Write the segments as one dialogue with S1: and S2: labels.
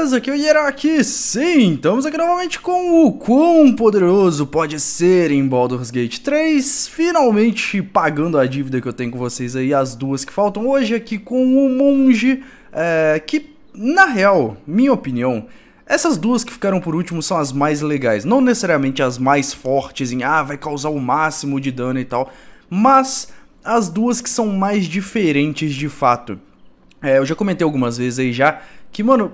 S1: beleza? Aqui é o Hierarchy, sim! Estamos aqui novamente com o quão poderoso pode ser em Baldur's Gate 3, finalmente pagando a dívida que eu tenho com vocês aí, as duas que faltam hoje aqui com o Monge, é, que, na real, minha opinião, essas duas que ficaram por último são as mais legais, não necessariamente as mais fortes em, ah, vai causar o máximo de dano e tal, mas as duas que são mais diferentes de fato. É, eu já comentei algumas vezes aí já que, mano,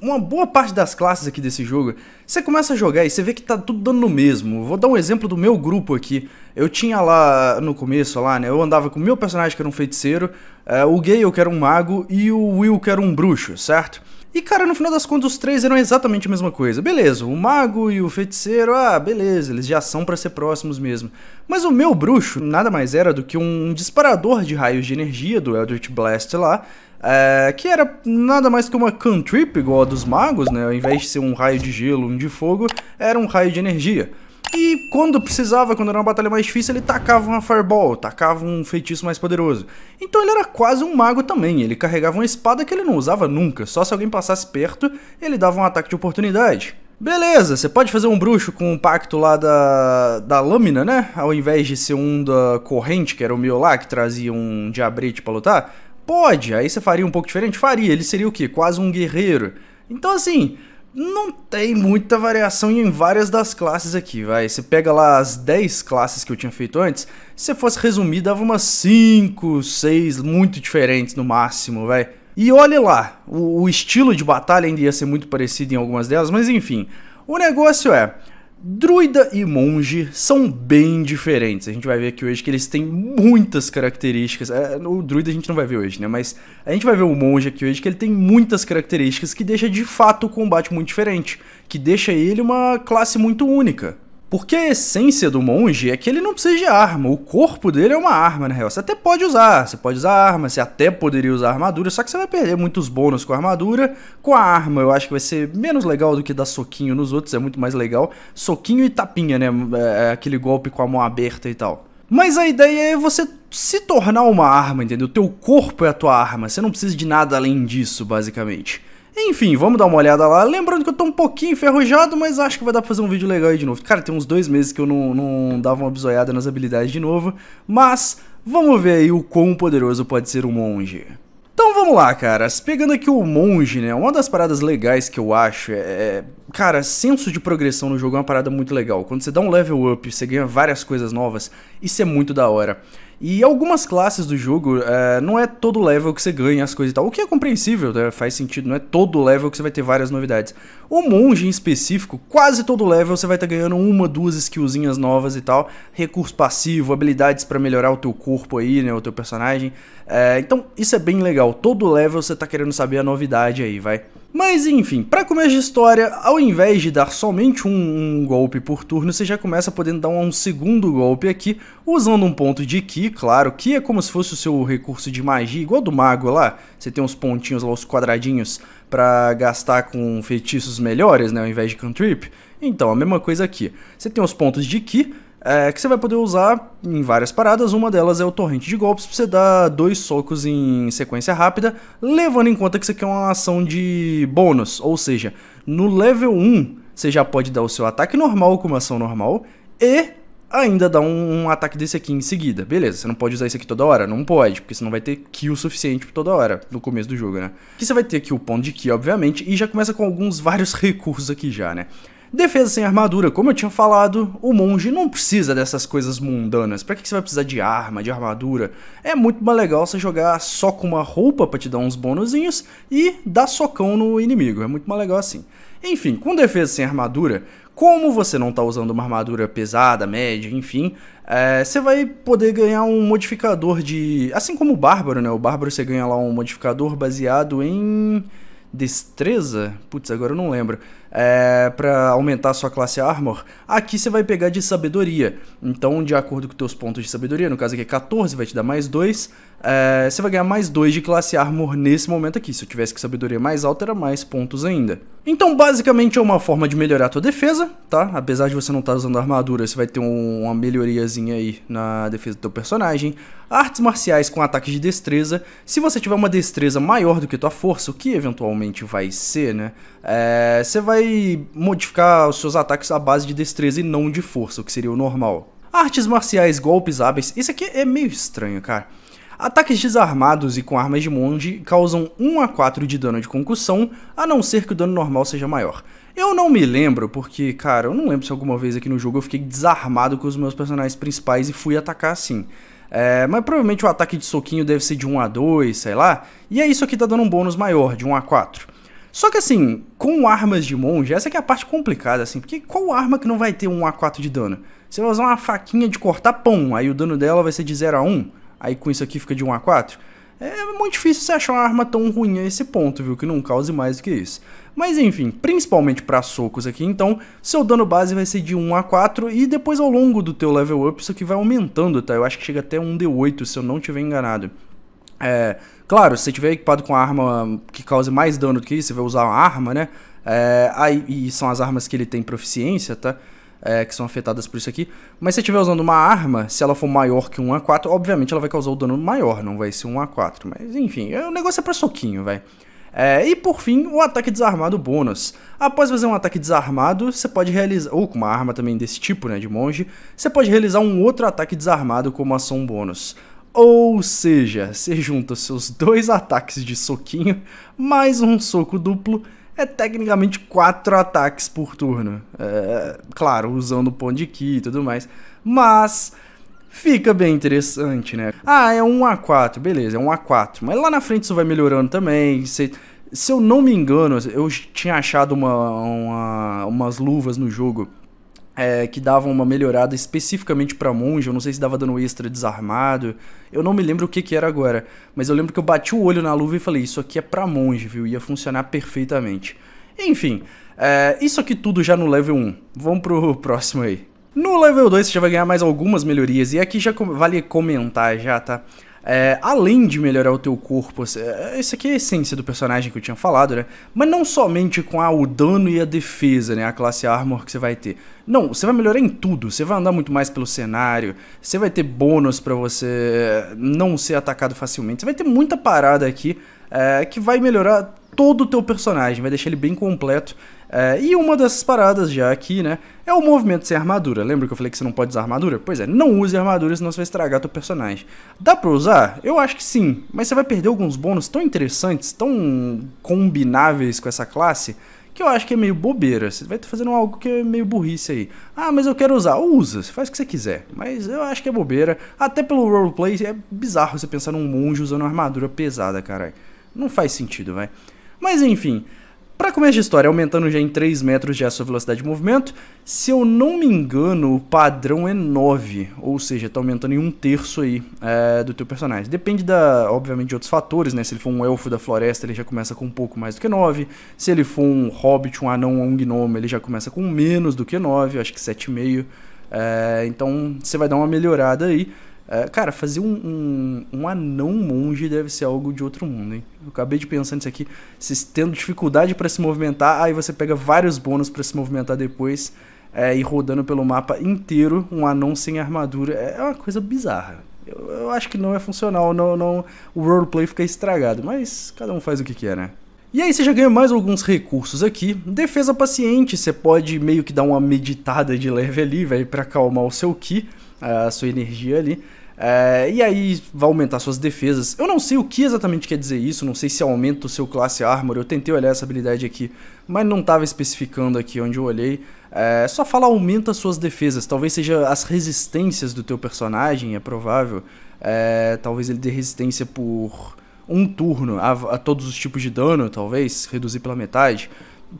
S1: uma boa parte das classes aqui desse jogo, você começa a jogar e você vê que tá tudo dando no mesmo. Vou dar um exemplo do meu grupo aqui. Eu tinha lá no começo, lá, né? Eu andava com o meu personagem, que era um feiticeiro, uh, o Gale, que era um mago, e o Will, que era um bruxo, certo? E, cara, no final das contas, os três eram exatamente a mesma coisa. Beleza, o mago e o feiticeiro, ah, beleza, eles já são para ser próximos mesmo. Mas o meu bruxo nada mais era do que um disparador de raios de energia do Eldritch Blast lá, é, que era nada mais que uma cantrip igual a dos magos, né? Ao invés de ser um raio de gelo, um de fogo, era um raio de energia. E quando precisava, quando era uma batalha mais difícil, ele tacava uma fireball, tacava um feitiço mais poderoso. Então ele era quase um mago também, ele carregava uma espada que ele não usava nunca, só se alguém passasse perto, ele dava um ataque de oportunidade. Beleza, você pode fazer um bruxo com o um pacto lá da, da lâmina, né? Ao invés de ser um da corrente, que era o meu lá, que trazia um diabrete para lutar. Pode, aí você faria um pouco diferente? Faria, ele seria o quê? Quase um guerreiro. Então, assim, não tem muita variação em várias das classes aqui, vai. Você pega lá as 10 classes que eu tinha feito antes, se você fosse resumir, dava umas 5, 6 muito diferentes no máximo, vai. E olha lá, o, o estilo de batalha ainda ia ser muito parecido em algumas delas, mas enfim. O negócio é, Druida e monge são bem diferentes. A gente vai ver aqui hoje que eles têm muitas características. É, o druida a gente não vai ver hoje, né? Mas a gente vai ver o monge aqui hoje que ele tem muitas características que deixa de fato o combate muito diferente, que deixa ele uma classe muito única. Porque a essência do monge é que ele não precisa de arma. O corpo dele é uma arma, na né, real. Você até pode usar, você pode usar arma, você até poderia usar armadura, só que você vai perder muitos bônus com a armadura. Com a arma, eu acho que vai ser menos legal do que dar soquinho nos outros, é muito mais legal. Soquinho e tapinha, né? É, é aquele golpe com a mão aberta e tal. Mas a ideia é você se tornar uma arma, entendeu? O teu corpo é a tua arma, você não precisa de nada além disso, basicamente. Enfim, vamos dar uma olhada lá. Lembrando que eu tô um pouquinho enferrujado, mas acho que vai dar pra fazer um vídeo legal aí de novo. Cara, tem uns dois meses que eu não, não dava uma bisoiada nas habilidades de novo, mas vamos ver aí o quão poderoso pode ser o monge. Então vamos lá, caras. Pegando aqui o monge, né? Uma das paradas legais que eu acho é. é cara, senso de progressão no jogo é uma parada muito legal. Quando você dá um level up, você ganha várias coisas novas. Isso é muito da hora. E algumas classes do jogo, é, não é todo level que você ganha as coisas e tal, o que é compreensível, né? faz sentido, não é todo level que você vai ter várias novidades. O monge em específico, quase todo level você vai estar tá ganhando uma, duas skillzinhas novas e tal, recurso passivo, habilidades para melhorar o teu corpo aí, né, o teu personagem. É, então isso é bem legal, todo level você tá querendo saber a novidade aí, vai. Mas enfim, para começo de história, ao invés de dar somente um, um, golpe por turno, você já começa podendo dar um segundo golpe aqui, usando um ponto de Ki, claro, que é como se fosse o seu recurso de magia, igual do mago lá, você tem uns pontinhos lá, os quadradinhos, para gastar com feitiços melhores, né, ao invés de cantrip. Então, a mesma coisa aqui, você tem os pontos de Ki, é, que você vai poder usar em várias paradas. Uma delas é o torrente de golpes, pra você dar dois socos em sequência rápida, levando em conta que isso aqui é uma ação de bônus, ou seja, no level 1 você já pode dar o seu ataque normal com uma ação normal e ainda dar um, um, ataque desse aqui em seguida. Beleza, você não pode usar isso aqui toda hora? Não pode, porque senão vai ter kill suficiente toda hora no começo do jogo, né? Que você vai ter aqui o ponto de ki, obviamente, e já começa com alguns vários recursos aqui já, né? Defesa sem armadura, como eu tinha falado, o monge não precisa dessas coisas mundanas. Para que você vai precisar de arma, de armadura? É muito mais legal você jogar só com uma roupa para te dar uns bônusinhos e dar socão no inimigo. É muito mais legal assim. Enfim, com defesa sem armadura, como você não está usando uma armadura pesada, média, enfim, é, você vai poder ganhar um modificador de. Assim como o Bárbaro, né? O Bárbaro você ganha lá um modificador baseado em destreza? Putz, agora eu não lembro. É, para aumentar a sua classe Armor, aqui você vai pegar de sabedoria. Então, de acordo com os teus pontos de sabedoria, no caso aqui é 14, vai te dar mais 2 é, você vai ganhar mais 2 de classe Armor nesse momento aqui. Se eu tivesse que sabedoria mais alta, era mais pontos ainda. Então, basicamente, é uma forma de melhorar a tua defesa, tá? Apesar de você não estar tá usando armadura, você vai ter um, uma melhoriazinha aí na defesa do teu personagem. Artes marciais com ataque de destreza. Se você tiver uma destreza maior do que tua força, o que eventualmente vai ser, né? É, você vai modificar os seus ataques à base de destreza e não de força, o que seria o normal. Artes marciais, golpes hábeis. Isso aqui é meio estranho, cara. Ataques desarmados e com armas de monge causam 1 a 4 de dano de concussão, a não ser que o dano normal seja maior. Eu não me lembro, porque, cara, eu não lembro se alguma vez aqui no jogo eu fiquei desarmado com os meus personagens principais e fui atacar assim. É, mas provavelmente o ataque de soquinho deve ser de 1 a 2, sei lá. E é isso aqui tá dando um bônus maior, de 1 a 4. Só que assim, com armas de monge, essa aqui é a parte complicada, assim, porque qual arma que não vai ter 1 a 4 de dano? Você vai usar uma faquinha de cortar pão, aí o dano dela vai ser de 0 a 1 aí com isso aqui fica de 1 a 4. É muito difícil você achar uma arma tão ruim a esse ponto, viu? Que não cause mais do que isso. Mas enfim, principalmente para socos aqui, então, seu dano base vai ser de 1 a 4 e depois ao longo do teu level up isso aqui vai aumentando, tá? Eu acho que chega até 1 D8, se eu não tiver enganado. É, claro, se você tiver equipado com uma arma que cause mais dano do que isso, você vai usar uma arma, né? É, aí, e são as armas que ele tem proficiência, tá? é, que são afetadas por isso aqui. Mas se você estiver usando uma arma, se ela for maior que um A4, obviamente ela vai causar o dano maior, não vai ser um A4. Mas enfim, é, o negócio é pra soquinho, vai. É, e por fim, o ataque desarmado bônus. Após fazer um ataque desarmado, você pode realizar, ou com uma arma também desse tipo, né, de monge, você pode realizar um outro ataque desarmado como ação bônus. Ou seja, você junta seus dois ataques de soquinho, mais um soco duplo, é tecnicamente quatro ataques por turno. É, claro, usando o ponto de ki e tudo mais. Mas fica bem interessante, né? Ah, é um A4, beleza, é um A4. Mas lá na frente isso vai melhorando também. se eu não me engano, eu tinha achado uma, uma, umas luvas no jogo é, que davam uma melhorada especificamente para monge, eu não sei se dava dano extra desarmado, eu não me lembro o que que era agora, mas eu lembro que eu bati o olho na luva e falei, isso aqui é para monge, viu, ia funcionar perfeitamente. Enfim, é, isso aqui tudo já no level 1, vamos pro próximo aí. No level 2 você já vai ganhar mais algumas melhorias, e aqui já vale comentar já, tá? É, além de melhorar o teu corpo, é, isso aqui é a essência do personagem que eu tinha falado, né? Mas não somente com ah, o dano e a defesa, né? A classe armor que você vai ter. Não, você vai melhorar em tudo. Você vai andar muito mais pelo cenário. Você vai ter bônus para você não ser atacado facilmente. Você vai ter muita parada aqui é, que vai melhorar todo o teu personagem, vai deixar ele bem completo é, e uma dessas paradas já aqui, né, é o movimento sem armadura. Lembra que eu falei que você não pode usar armadura? Pois é, não use armadura, senão você vai estragar teu personagem. Dá pra usar? Eu acho que sim, mas você vai perder alguns bônus tão interessantes, tão combináveis com essa classe, que eu acho que é meio bobeira. Você vai estar fazendo algo que é meio burrice aí. Ah, mas eu quero usar. Usa, você faz o que você quiser. Mas eu acho que é bobeira. Até pelo roleplay, é bizarro você pensar num monge usando armadura pesada, caralho. Não faz sentido, vai. Mas enfim, para começo de história, aumentando já em 3 metros já a sua velocidade de movimento, se eu não me engano, o padrão é 9, ou seja, está aumentando em um terço aí é, do teu personagem. Depende, da, obviamente, de outros fatores, né? Se ele for um elfo da floresta, ele já começa com um pouco mais do que 9. Se ele for um hobbit, um anão ou um gnomo, ele já começa com menos do que 9, acho que 7,5. É, então, você vai dar uma melhorada aí. É, cara, fazer um, um, um, anão monge deve ser algo de outro mundo, hein? Eu acabei de pensar nisso aqui. Se tendo dificuldade para se movimentar, aí você pega vários bônus para se movimentar depois é, e rodando pelo mapa inteiro um anão sem armadura. É, é uma coisa bizarra. Eu, eu acho que não é funcional, não, não, o roleplay fica estragado, mas cada um faz o que quer, né? E aí você já ganha mais alguns recursos aqui. Defesa paciente, você pode meio que dar uma meditada de leve ali, velho, para acalmar o seu ki, a sua energia ali. É, e aí vai aumentar suas defesas. Eu não sei o que exatamente quer dizer isso, não sei se aumenta o seu classe armor. Eu tentei olhar essa habilidade aqui, mas não estava especificando aqui onde eu olhei. É, só fala aumenta suas defesas, talvez seja as resistências do teu personagem, é provável. É, talvez ele dê resistência por um turno a, a todos os tipos de dano, talvez, reduzir pela metade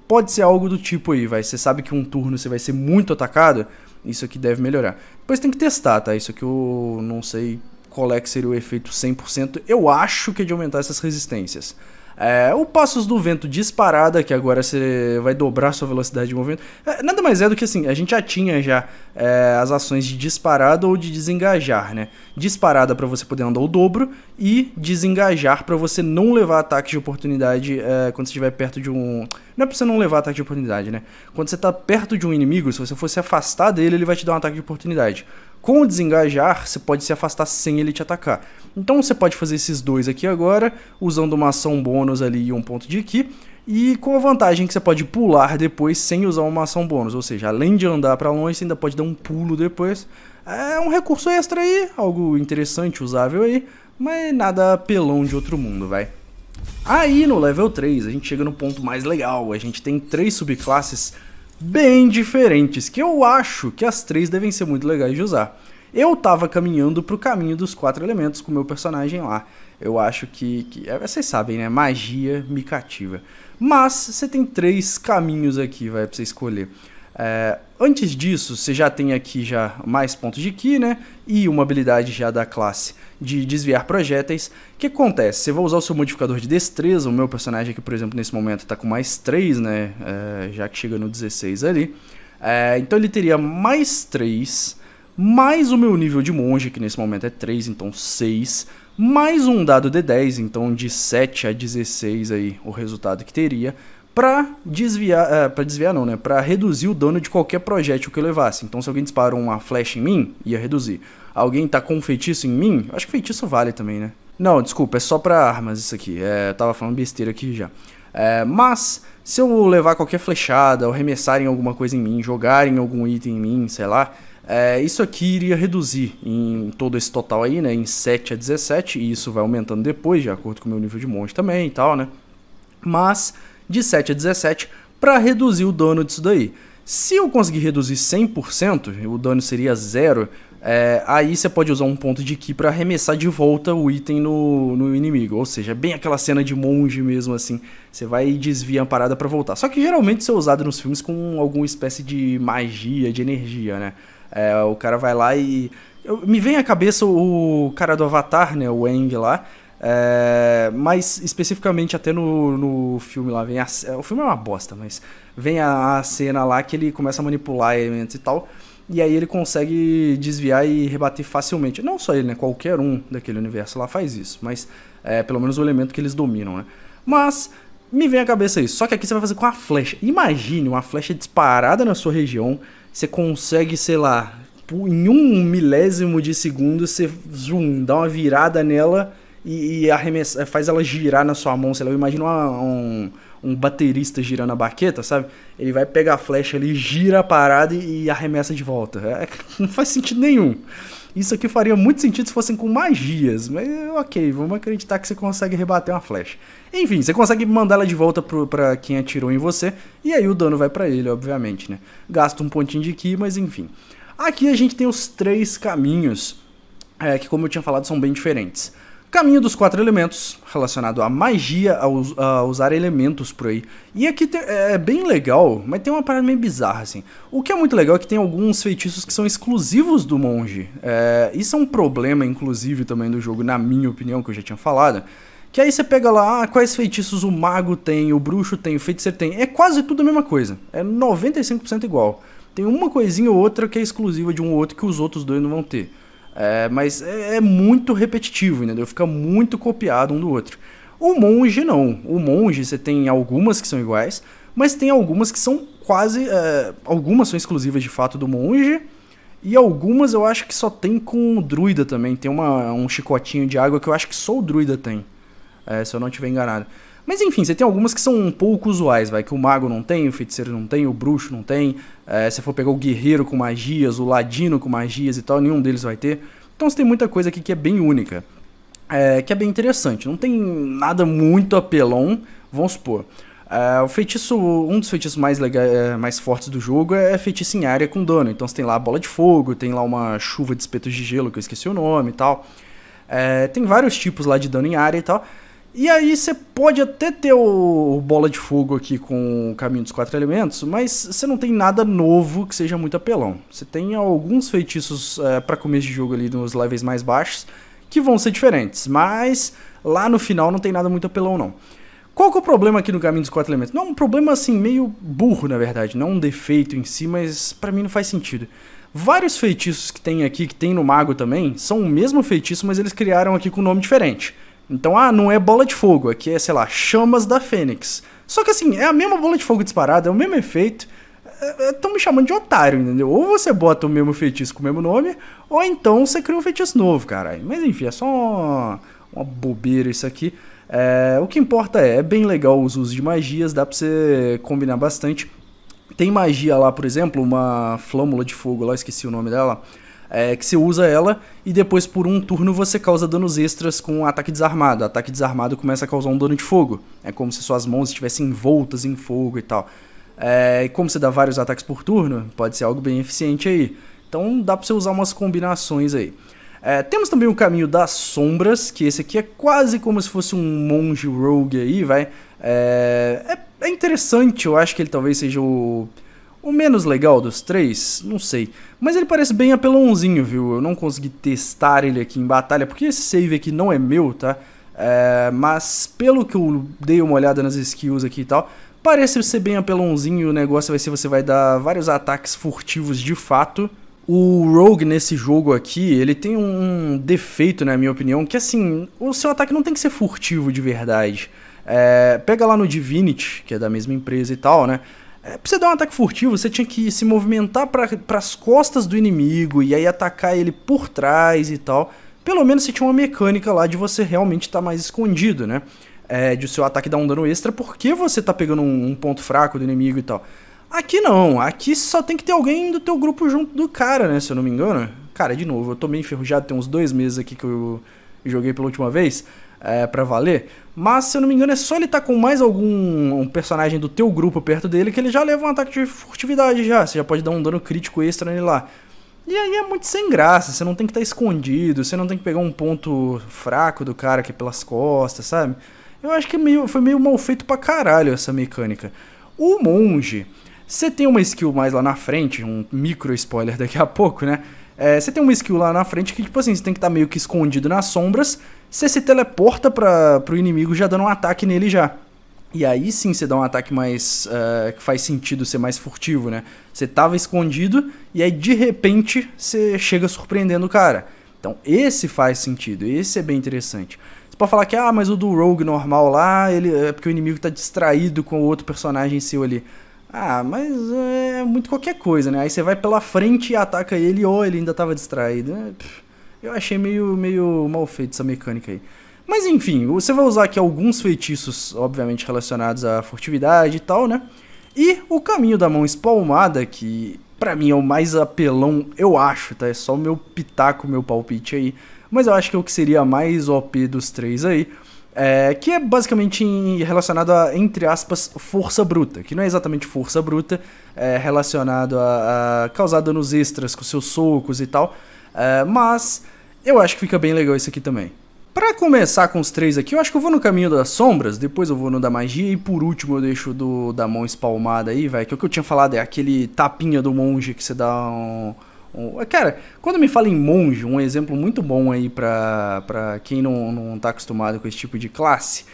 S1: pode ser algo do tipo aí, vai. Você sabe que um turno você vai ser muito atacado, isso aqui deve melhorar. Depois tem que testar, tá? Isso aqui eu não sei qual é que seria o efeito 100%. Eu acho que é de aumentar essas resistências. É, o Passos do Vento disparada, que agora você vai dobrar sua velocidade de movimento. É, nada mais é do que assim, a gente já tinha já é, as ações de disparada ou de desengajar, né? Disparada para você poder andar o dobro e desengajar para você não levar ataque de oportunidade é, quando você estiver perto de um... Não é pra você não levar ataque de oportunidade, né? Quando você tá perto de um inimigo, se você for se afastar dele, ele vai te dar um ataque de oportunidade. Com o desengajar, você pode se afastar sem ele te atacar. Então você pode fazer esses dois aqui agora, usando uma ação bônus ali e um ponto de ki, e com a vantagem que você pode pular depois sem usar uma ação bônus, ou seja, além de andar para longe, você ainda pode dar um pulo depois. É um recurso extra aí, algo interessante, usável aí, mas nada pelão de outro mundo, vai. Aí no level 3 a gente chega no ponto mais legal, a gente tem três subclasses bem diferentes, que eu acho que as três devem ser muito legais de usar. Eu tava caminhando pro caminho dos quatro elementos com o meu personagem lá. Eu acho que, que. É, vocês sabem, né? Magia me cativa. Mas você tem três caminhos aqui, vai, pra você escolher. É, antes disso, você já tem aqui já mais pontos de Ki, né? E uma habilidade já da classe de desviar projéteis. O que acontece? Você vai usar o seu modificador de destreza, o meu personagem aqui, por exemplo, nesse momento está com mais 3, né? É, já que chega no 16 ali. É, então ele teria mais 3, mais o meu nível de monge, que nesse momento é 3, então 6, mais um dado de 10, então de 7 a 16 aí o resultado que teria para desviar, é, para desviar não, né? Para reduzir o dano de qualquer projétil que eu levasse. Então, se alguém disparou uma flecha em mim, ia reduzir. Alguém tá com um feitiço em mim? Acho que feitiço vale também, né? Não, desculpa, é só para armas isso aqui. É, eu tava falando besteira aqui já. É, mas se eu levar qualquer flechada, ou remessarem alguma coisa em mim, jogarem algum item em mim, sei lá, é, isso aqui iria reduzir em todo esse total aí, né, em 7 a 17, e isso vai aumentando depois, de acordo com o meu nível de monte também e tal, né. Mas de 7 a 17 para reduzir o dano disso daí. Se eu conseguir reduzir 100%, o dano seria zero, é, aí você pode usar um ponto de Ki para arremessar de volta o item no, no inimigo. Ou seja, bem aquela cena de monge mesmo assim. Você vai desviar a parada para voltar. Só que geralmente isso é usado nos filmes com alguma espécie de magia, de energia, né? É, o cara vai lá e. me vem à cabeça o cara do Avatar, né? O Wang lá é, mas especificamente até no, no filme lá, vem a, o filme é uma bosta, mas vem a, a, cena lá que ele começa a manipular elementos e tal, e aí ele consegue desviar e rebater facilmente. Não só ele, né? Qualquer um daquele universo lá faz isso, mas é, pelo menos o elemento que eles dominam, né? Mas me vem à cabeça isso. Só que aqui você vai fazer com a flecha. Imagine uma flecha disparada na sua região, você consegue, sei lá, em um milésimo de segundo, você zoom, dá uma virada nela e, e arremessa, é, faz ela girar na sua mão. Sei lá, eu imagino uma, um, um baterista girando a baqueta, sabe? Ele vai pegar a flecha, ele gira a parada e, e arremessa de volta. É, não faz sentido nenhum. Isso aqui faria muito sentido se fossem com magias, mas ok, vamos acreditar que você consegue rebater uma flecha. Enfim, você consegue mandar ela de volta para pra quem atirou em você, e aí o dano vai para ele, obviamente, né? Gasta um pontinho de ki, mas enfim. Aqui a gente tem os três caminhos, é, que como eu tinha falado, são bem diferentes. Caminho dos quatro elementos, relacionado à magia, a, us a usar elementos por aí. E aqui é, é bem legal, mas tem uma parada meio bizarra, assim. O que é muito legal é que tem alguns feitiços que são exclusivos do monge. É, isso é um problema, inclusive, também do jogo, na minha opinião, que eu já tinha falado. Que aí você pega lá ah, quais feitiços o mago tem, o bruxo tem, o feiticeiro tem. É quase tudo a mesma coisa. É 95% igual. Tem uma coisinha ou outra que é exclusiva de um ou outro que os outros dois não vão ter. É, mas é, é, muito repetitivo, entendeu? Fica muito copiado um do outro. O monge não. O monge você tem algumas que são iguais, mas tem algumas que são quase. É, algumas são exclusivas de fato do monge. E algumas eu acho que só tem com o druida também. Tem uma, um chicotinho de água que eu acho que só o druida tem. É, se eu não estiver enganado. Mas enfim, você tem algumas que são um pouco usuais, vai. Que o mago não tem, o feiticeiro não tem, o bruxo não tem. É, se for pegar o guerreiro com magias, o ladino com magias e tal, nenhum deles vai ter. Então você tem muita coisa aqui que é bem única. É, que é bem interessante. Não tem nada muito apelão, vamos supor. É, o feitiço, um dos feitiços mais, legais, é, mais fortes do jogo é feitiço em área com dano. Então você tem lá a bola de fogo, tem lá uma chuva de espetos de gelo, que eu esqueci o nome e tal. É, tem vários tipos lá de dano em área e tal. E aí você pode até ter o Bola de Fogo aqui com o Caminho dos Quatro Elementos, mas você não tem nada novo que seja muito apelão. Você tem alguns feitiços é, eh, para começo de jogo ali nos levels mais baixos que vão ser diferentes, mas lá no final não tem nada muito apelão não. Qual que é o problema aqui no Caminho dos Quatro Elementos? Não, um problema assim meio burro na verdade, não um defeito em si, mas para mim não faz sentido. Vários feitiços que tem aqui, que tem no Mago também, são o mesmo feitiço, mas eles criaram aqui com um nome diferente. Então, ah, não é bola de fogo, aqui é, sei lá, chamas da Fênix. Só que assim, é a mesma bola de fogo disparada, é o mesmo efeito. Estão é, é me chamando de otário, entendeu? Ou você bota o mesmo feitiço com o mesmo nome, ou então você cria um feitiço novo, caralho. Mas enfim, é só uma, uma bobeira isso aqui. É, o que importa é, é bem legal os usos de magias, dá pra você combinar bastante. Tem magia lá, por exemplo, uma flâmula de fogo lá, esqueci o nome dela é, que você usa ela e depois por um turno você causa danos extras com um ataque desarmado. O ataque desarmado começa a causar um dano de fogo. É como se suas mãos estivessem envoltas em fogo e tal. É, e como você dá vários ataques por turno, pode ser algo bem eficiente aí. Então dá pra você usar umas combinações aí. É, temos também o caminho das sombras, que esse aqui é quase como se fosse um monge rogue aí, vai. É, é, é interessante, eu acho que ele talvez seja o o menos legal dos três, não sei. Mas ele parece bem apelãozinho, viu? Eu não consegui testar ele aqui em batalha, porque esse save aqui não é meu, tá? É, mas pelo que eu dei uma olhada nas skills aqui e tal, parece ser bem apelãozinho. O negócio vai ser você vai dar vários ataques furtivos de fato. O Rogue nesse jogo aqui, ele tem um defeito, na minha opinião, que assim, o seu ataque não tem que ser furtivo de verdade. É, pega lá no Divinity, que é da mesma empresa e tal, né? É, pra você dar um ataque furtivo, você tinha que se movimentar para as costas do inimigo e aí atacar ele por trás e tal. Pelo menos você tinha uma mecânica lá de você realmente estar tá mais escondido, né? É, de o seu ataque dar um dano extra porque você tá pegando um, um ponto fraco do inimigo e tal. Aqui não, aqui só tem que ter alguém do teu grupo junto do cara, né? Se eu não me engano. Cara, de novo, eu tô meio enferrujado, tem uns dois meses aqui que eu joguei pela última vez é, para valer. Mas, se eu não me engano, é só ele estar tá com mais algum um personagem do teu grupo perto dele que ele já leva um ataque de furtividade já. Você já pode dar um dano crítico extra nele lá. E aí é muito sem graça, você não tem que estar tá escondido, você não tem que pegar um ponto fraco do cara aqui é pelas costas, sabe? Eu acho que é meio, foi meio mal feito pra caralho essa mecânica. O monge, você tem uma skill mais lá na frente, um micro spoiler daqui a pouco, né? É, você é, tem uma skill lá na frente que, tipo assim, você tem que estar tá meio que escondido nas sombras você se teleporta para o inimigo já dando um ataque nele já. E aí sim você dá um ataque mais. Uh, que faz sentido ser mais furtivo, né? Você tava escondido e aí de repente você chega surpreendendo o cara. Então esse faz sentido, esse é bem interessante. Você pode falar que, ah, mas o do Rogue normal lá, ele é porque o inimigo tá distraído com o outro personagem seu ali. Ah, mas é muito qualquer coisa, né? Aí você vai pela frente e ataca ele, ou ele ainda tava distraído. Né? Eu achei meio, meio mal feito essa mecânica aí. Mas enfim, você vai usar aqui alguns feitiços, obviamente relacionados à furtividade e tal, né? E o caminho da mão espalmada, que para mim é o mais apelão, eu acho, tá? É só o meu pitaco, meu palpite aí. Mas eu acho que é o que seria mais OP dos três aí. É, que é basicamente relacionado a, entre aspas, força bruta, que não é exatamente força bruta, é relacionado a, a causar danos extras com seus socos e tal, é, mas eu acho que fica bem legal isso aqui também. Para começar com os três aqui, eu acho que eu vou no caminho das sombras, depois eu vou no da magia e por último eu deixo do da mão espalmada aí, vai, que é o que eu tinha falado é aquele tapinha do monge que você dá um, um... Cara, quando me fala em monge, um exemplo muito bom aí pra, pra quem não, não tá acostumado com esse tipo de classe,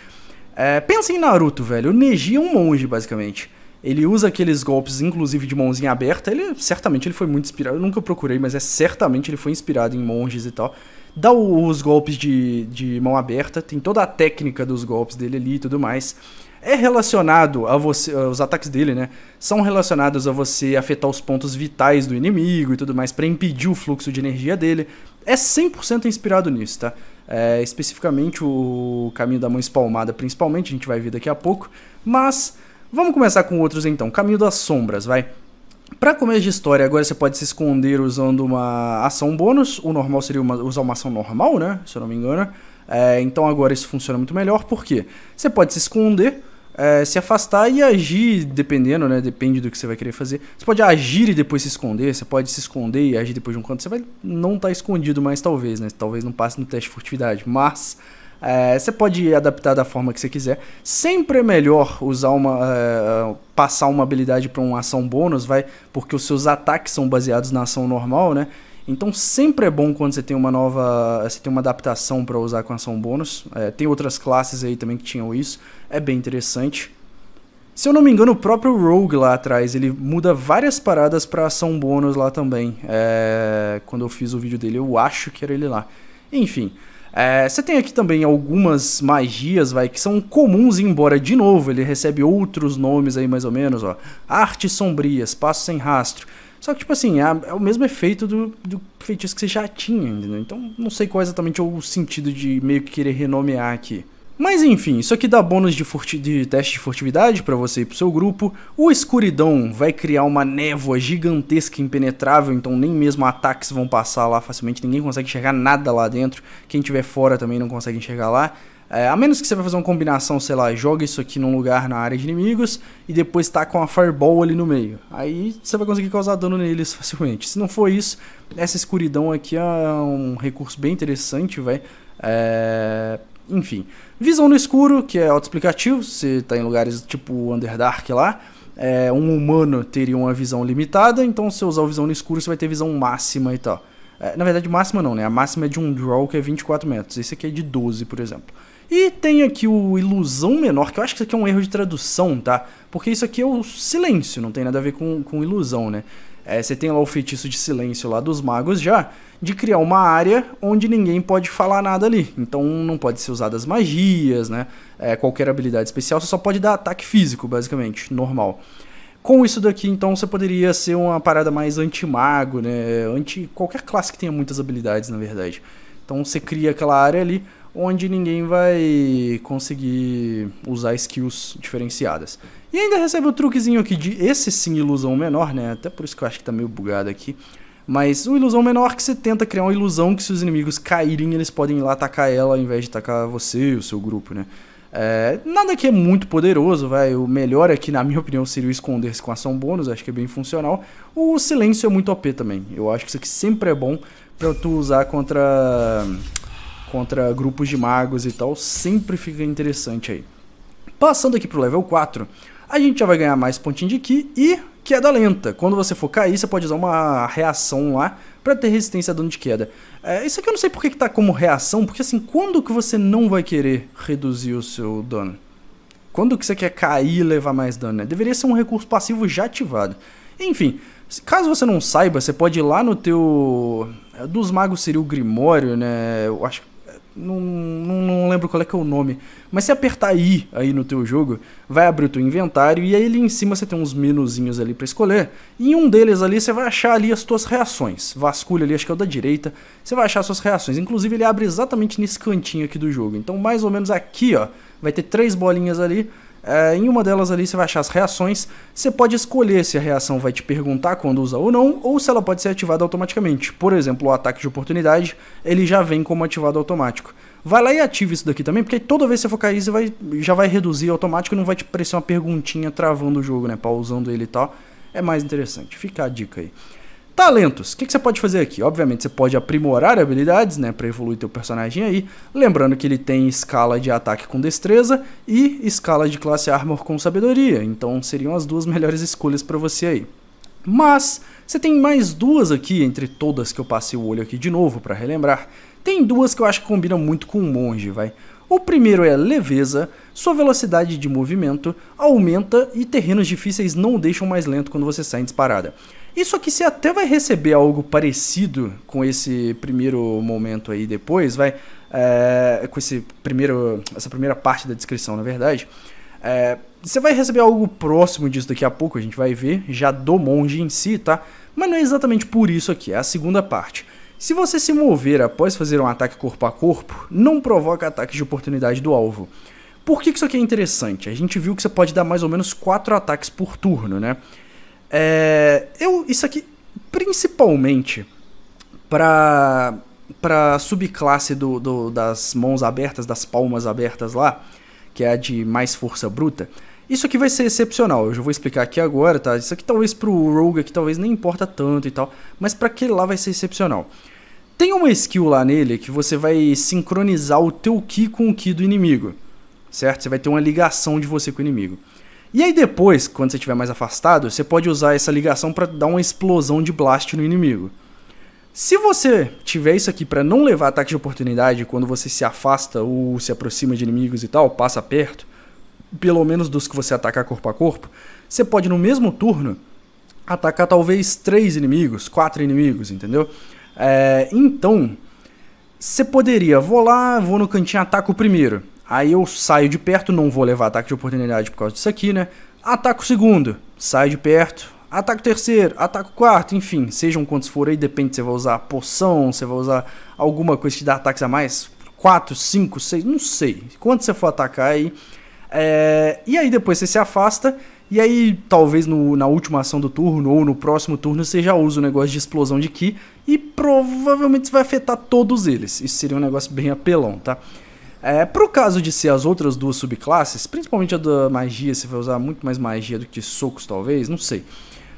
S1: é, pensa em Naruto, velho, o Neji é um monge basicamente. Ele usa aqueles golpes, inclusive de mãozinha aberta. Ele certamente ele foi muito inspirado. Eu nunca procurei, mas é certamente ele foi inspirado em monges e tal. Dá os golpes de, de mão aberta, tem toda a técnica dos golpes dele ali e tudo mais. É relacionado a você. Eh, os ataques dele, né? São relacionados a você afetar os pontos vitais do inimigo e tudo mais para impedir o fluxo de energia dele. É 100% inspirado nisso, tá? É, especificamente o caminho da mão espalmada, principalmente, a gente vai ver daqui a pouco. Mas Vamos começar com outros então. Caminho das Sombras, vai. Para começo de história, agora você pode se esconder usando uma ação bônus. O normal seria uma, usar uma ação normal, né? Se eu não me engano. É, então agora isso funciona muito melhor, porque você pode se esconder, é, se afastar e agir, dependendo, né? Depende do que você vai querer fazer. Você pode agir e depois se esconder, você pode se esconder e agir depois de um canto. Você vai não estar tá escondido mais, talvez, né? Talvez não passe no teste de furtividade, mas é, você pode adaptar da forma que você quiser. Sempre é melhor usar uma. É, é passar uma habilidade para uma ação bônus, vai, porque os seus ataques são baseados na ação normal, né? Então sempre é bom quando você tem uma nova, você tem uma adaptação para usar com ação bônus. É, tem outras classes aí também que tinham isso. É bem interessante. Se eu não me engano, o próprio Rogue lá atrás, ele muda várias paradas para ação bônus lá também. É, quando eu fiz o vídeo dele, eu acho que era ele lá. Enfim, é, você tem aqui também algumas magias, vai, que são comuns, embora, de novo, ele recebe outros nomes aí, mais ou menos, ó. Artes sombrias, passo sem rastro. Só que, tipo assim, é, é o mesmo efeito do, do feitiço que você já tinha, entendeu? Então, não sei qual é exatamente o sentido de meio que querer renomear aqui. Mas enfim, isso aqui dá bônus de, de teste de furtividade para você e pro seu grupo. O escuridão vai criar uma névoa gigantesca impenetrável, então nem mesmo ataques vão passar lá facilmente, ninguém consegue enxergar nada lá dentro. Quem tiver fora também não consegue enxergar lá. É, a menos que você vai fazer uma combinação, sei lá, joga isso aqui num lugar na área de inimigos e depois tá com a Fireball ali no meio. Aí você vai conseguir causar dano neles facilmente. Se não for isso, essa escuridão aqui é um recurso bem interessante, vai. É... Enfim. Visão no escuro, que é autoexplicativo, você está em lugares tipo Underdark lá. É, um humano teria uma visão limitada, então se eu usar o visão no escuro, você vai ter visão máxima e tal. É, na verdade, máxima não, né? A máxima é de um draw que é 24 metros. Esse aqui é de 12, por exemplo. E tem aqui o ilusão menor, que eu acho que isso aqui é um erro de tradução, tá? Porque isso aqui é o silêncio, não tem nada a ver com, com ilusão, né? É, você tem lá o feitiço de silêncio lá dos magos já, de criar uma área onde ninguém pode falar nada ali. Então não pode ser usadas magias, né? É, qualquer habilidade especial, você só pode dar ataque físico, basicamente, normal. Com isso daqui, então, você poderia ser uma parada mais anti-mago, né? Anti qualquer classe que tenha muitas habilidades, na verdade. Então você cria aquela área ali onde ninguém vai conseguir usar skills diferenciadas. E ainda recebe o truquezinho aqui de esse sim ilusão menor, né? Até por isso que eu acho que tá meio bugado aqui. Mas uma ilusão menor que você tenta criar uma ilusão que se os inimigos caírem, eles podem ir lá atacar ela ao invés de atacar você e o seu grupo, né? É, nada que é muito poderoso, vai. O melhor aqui, na minha opinião, seria o esconder-se com ação bônus, acho que é bem funcional. O silêncio é muito OP também. Eu acho que isso aqui sempre é bom pra tu usar contra, contra grupos de magos e tal. Sempre fica interessante aí. Passando aqui pro level 4, a gente já vai ganhar mais pontinho de Ki e queda lenta. Quando você for cair, você pode usar uma reação lá para ter resistência a dano de queda. É, isso aqui eu não sei porque que tá como reação, porque assim, quando que você não vai querer reduzir o seu dano? Quando que você quer cair e levar mais dano, né? Deveria ser um recurso passivo já ativado. Enfim, caso você não saiba, você pode ir lá no teu... É, dos magos seria o Grimório, né? Eu acho que não, não, não, lembro qual é que é o nome. Mas se apertar I aí no teu jogo, vai abrir o teu inventário e aí ali em cima você tem uns menuzinhos ali para escolher. E em um deles ali você vai achar ali as tuas reações. Vasculha ali, acho que é o da direita. Você vai achar as suas reações. Inclusive ele abre exatamente nesse cantinho aqui do jogo. Então mais ou menos aqui, ó, vai ter três bolinhas ali. É, em uma delas ali você vai achar as reações. Você pode escolher se a reação vai te perguntar quando usar ou não, ou se ela pode ser ativada automaticamente. Por exemplo, o ataque de oportunidade, ele já vem como ativado automático. Vai lá e ativa isso daqui também, porque toda vez que você for cair, você vai, já vai reduzir automático e não vai te aparecer uma perguntinha travando o jogo, né? Pausando ele e tal. É mais interessante. Fica a dica aí. Talentos. O que, que, você pode fazer aqui? Obviamente, você pode aprimorar habilidades, né? Pra evoluir teu personagem aí. Lembrando que ele tem escala de ataque com destreza e escala de classe armor com sabedoria. Então, seriam as duas melhores escolhas para você aí. Mas, você tem mais duas aqui, entre todas que eu passei o olho aqui de novo para relembrar. Tem duas que eu acho que combinam muito com o monge, vai. O primeiro é leveza, sua velocidade de movimento aumenta e terrenos difíceis não o deixam mais lento quando você sai em disparada. Isso aqui você até vai receber algo parecido com esse primeiro momento aí depois, vai é, com esse primeiro, essa primeira parte da descrição, na verdade. É, você vai receber algo próximo disso daqui a pouco, a gente vai ver, já do monge em si, tá? Mas não é exatamente por isso aqui, é a segunda parte. Se você se mover após fazer um ataque corpo a corpo, não provoca ataques de oportunidade do alvo. Por que isso aqui é interessante? A gente viu que você pode dar mais ou menos 4 ataques por turno, né? É, eu, isso aqui, principalmente para para subclasse do, do, das mãos abertas, das palmas abertas lá, que é a de mais força bruta. Isso aqui vai ser excepcional, eu já vou explicar aqui agora, tá? Isso aqui talvez pro Rogue aqui talvez nem importa tanto e tal, mas para aquele lá vai ser excepcional. Tem uma skill lá nele que você vai sincronizar o teu Ki com o Ki do inimigo, certo? Você vai ter uma ligação de você com o inimigo. E aí depois, quando você estiver mais afastado, você pode usar essa ligação para dar uma explosão de blast no inimigo. Se você tiver isso aqui para não levar ataque de oportunidade quando você se afasta ou se aproxima de inimigos e tal, passa perto, pelo menos dos que você atacar corpo a corpo, você pode no mesmo turno atacar talvez três inimigos, quatro inimigos, entendeu? É, então, você poderia, vou lá, vou no cantinho, ataco o primeiro. Aí eu saio de perto, não vou levar ataque de oportunidade por causa disso aqui, né? Ataco o segundo, saio de perto, ataco o terceiro, ataco o quarto, enfim, sejam quantos for aí, depende se você vai usar poção, se vai usar alguma coisa que dá ataques a mais, 4, 5, 6, não sei, quando você for atacar aí. É... E aí depois você se afasta, e aí talvez no, na última ação do turno ou no próximo turno você já usa o negócio de explosão de Ki, e provavelmente vai afetar todos eles, isso seria um negócio bem apelão, tá? É, pro caso de ser as outras duas subclasses, principalmente a da magia, você vai usar muito mais magia do que socos, talvez, não sei.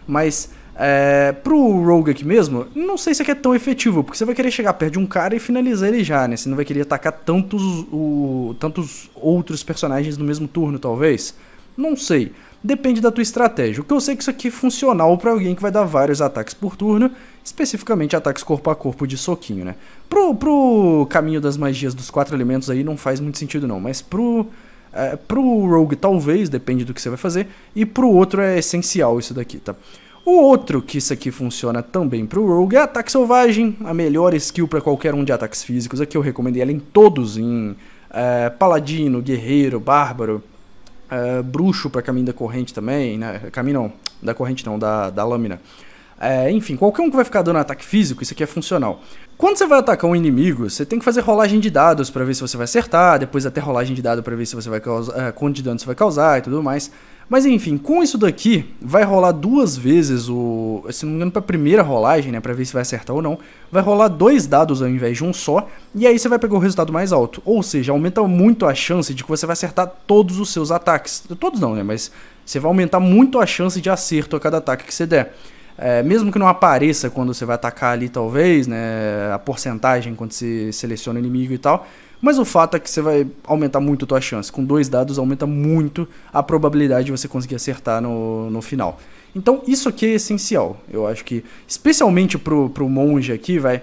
S1: Mas é, pro Rogue aqui mesmo, não sei se é, é tão efetivo, porque você vai querer chegar perto de um cara e finalizar ele já, né? Você não vai querer atacar tantos, o, tantos outros personagens no mesmo turno, talvez. Não sei. Depende da tua estratégia. O que eu sei é que isso aqui é funcional para alguém que vai dar vários ataques por turno, especificamente ataques corpo a corpo de soquinho, né? Pro, pro caminho das magias dos quatro elementos aí não faz muito sentido não, mas pro é, pro Rogue talvez, depende do que você vai fazer, e pro outro é essencial isso daqui, tá? O outro que isso aqui funciona também pro Rogue é Ataque Selvagem, a melhor skill para qualquer um de ataques físicos, aqui eu recomendei ela em todos, em é, Paladino, Guerreiro, Bárbaro, uh, bruxo para caminho da corrente também, né? Caminho não, da corrente não, da, da lâmina. É, enfim, qualquer um que vai ficar dando ataque físico, isso aqui é funcional. Quando você vai atacar um inimigo, você tem que fazer rolagem de dados para ver se você vai acertar, depois até rolagem de dado para ver se você vai causar, uh, quanto de dano você vai causar e tudo mais. Mas enfim, com isso daqui, vai rolar duas vezes o. Se não me engano, pra primeira rolagem, né? Pra ver se vai acertar ou não. Vai rolar dois dados ao invés de um só. E aí você vai pegar o resultado mais alto. Ou seja, aumenta muito a chance de que você vai acertar todos os seus ataques. Todos não, né? Mas você vai aumentar muito a chance de acerto a cada ataque que você der. É, mesmo que não apareça quando você vai atacar ali, talvez, né? A porcentagem quando você seleciona o inimigo e tal mas o fato é que você vai aumentar muito a tua chance. Com dois dados aumenta muito a probabilidade de você conseguir acertar no, no final. Então isso aqui é essencial. Eu acho que, especialmente pro, pro monge aqui, vai.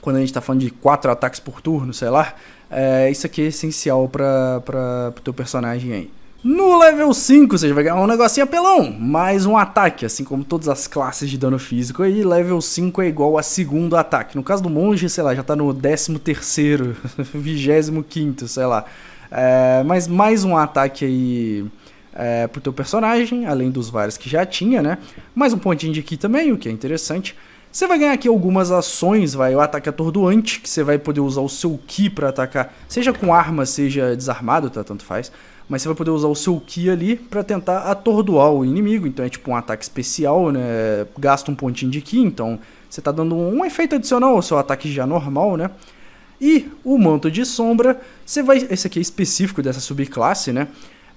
S1: Quando a gente tá falando de quatro ataques por turno, sei lá. É, isso aqui é essencial para o teu personagem aí. No level 5 você vai ganhar um negocinho apelão, mais um ataque, assim como todas as classes de dano físico aí, level 5 é igual a segundo ataque. No caso do monge, sei lá, já tá no 13 terceiro, 25 sei lá. É, mas mais um ataque aí é, pro teu personagem, além dos vários que já tinha, né? Mais um pontinho de aqui também, o que é interessante. Você vai ganhar aqui algumas ações, vai, o ataque atordoante, que você vai poder usar o seu Ki para atacar, seja com arma, seja desarmado, tá, tanto faz mas você vai poder usar o seu Ki ali para tentar atordoar o inimigo. Então é tipo um ataque especial, né? Gasta um pontinho de Ki, então você está dando um efeito adicional ao seu ataque já normal, né? E o manto de sombra, você vai. Esse aqui é específico dessa subclasse, né?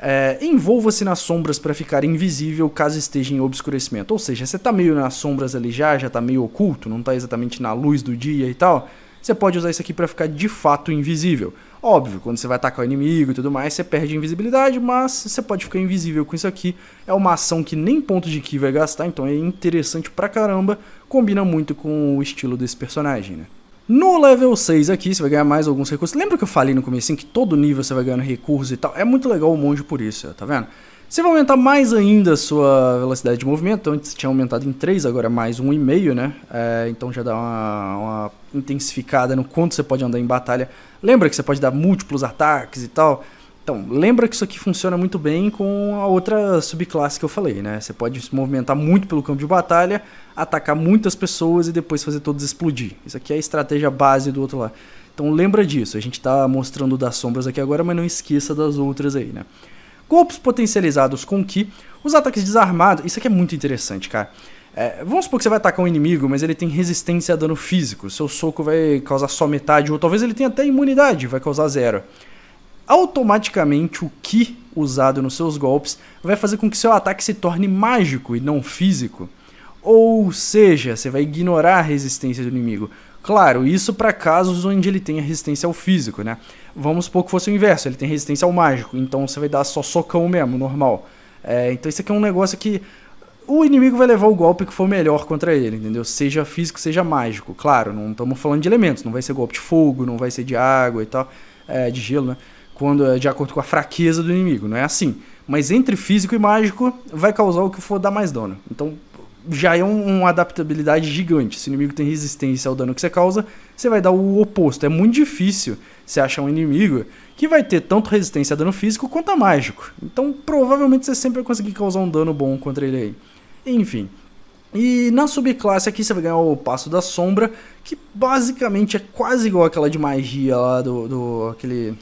S1: É, Envolva-se nas sombras para ficar invisível caso esteja em obscurecimento. Ou seja, você está meio nas sombras ali já, já está meio oculto, não está exatamente na luz do dia e tal. Você pode usar isso aqui para ficar de fato invisível. Óbvio, quando você vai atacar o inimigo e tudo mais, você perde invisibilidade, mas você pode ficar invisível com isso aqui. É uma ação que nem ponto de ki vai gastar, então é interessante pra caramba. Combina muito com o estilo desse personagem, né? No level 6 aqui, você vai ganhar mais alguns recursos. Lembra que eu falei no começo que todo nível você vai ganhando recursos e tal? É muito legal o monge por isso, tá vendo? Você vai aumentar mais ainda a sua velocidade de movimento. Antes tinha aumentado em 3, agora é mais 1,5, né? É, então já dá uma, uma intensificada no quanto você pode andar em batalha. Lembra que você pode dar múltiplos ataques e tal? Então, lembra que isso aqui funciona muito bem com a outra subclasse que eu falei, né? Você pode se movimentar muito pelo campo de batalha, atacar muitas pessoas e depois fazer todos explodir. Isso aqui é a estratégia base do outro lado. Então lembra disso, a gente está mostrando das sombras aqui agora, mas não esqueça das outras aí, né? Golpes potencializados com Ki, os ataques desarmados, isso aqui é muito interessante, cara. É, vamos supor que você vai atacar um inimigo, mas ele tem resistência a dano físico. Seu soco vai causar só metade, ou talvez ele tenha até imunidade, vai causar zero. Automaticamente o Ki usado nos seus golpes vai fazer com que seu ataque se torne mágico e não físico. Ou seja, você vai ignorar a resistência do inimigo. Claro, isso para casos onde ele tenha resistência ao físico, né? Vamos supor que fosse o inverso, ele tem resistência ao mágico, então você vai dar só socão mesmo, normal. É, então isso aqui é um negócio que o inimigo vai levar o golpe que for melhor contra ele, entendeu? Seja físico, seja mágico. Claro, não estamos falando de elementos, não vai ser golpe de fogo, não vai ser de água e tal, é, de gelo, né? Quando é, de acordo com a fraqueza do inimigo, não é assim. Mas entre físico e mágico, vai causar o que for dar mais dano. Então, já é um, uma adaptabilidade gigante. Se o inimigo tem resistência ao dano que você causa, você vai dar o oposto. É muito difícil você achar um inimigo que vai ter tanto resistência a dano físico quanto a mágico. Então provavelmente você sempre vai conseguir causar um dano bom contra ele aí. Enfim. E na subclasse aqui você vai ganhar o Passo da Sombra, que basicamente é quase igual aquela de magia lá do. do aquele.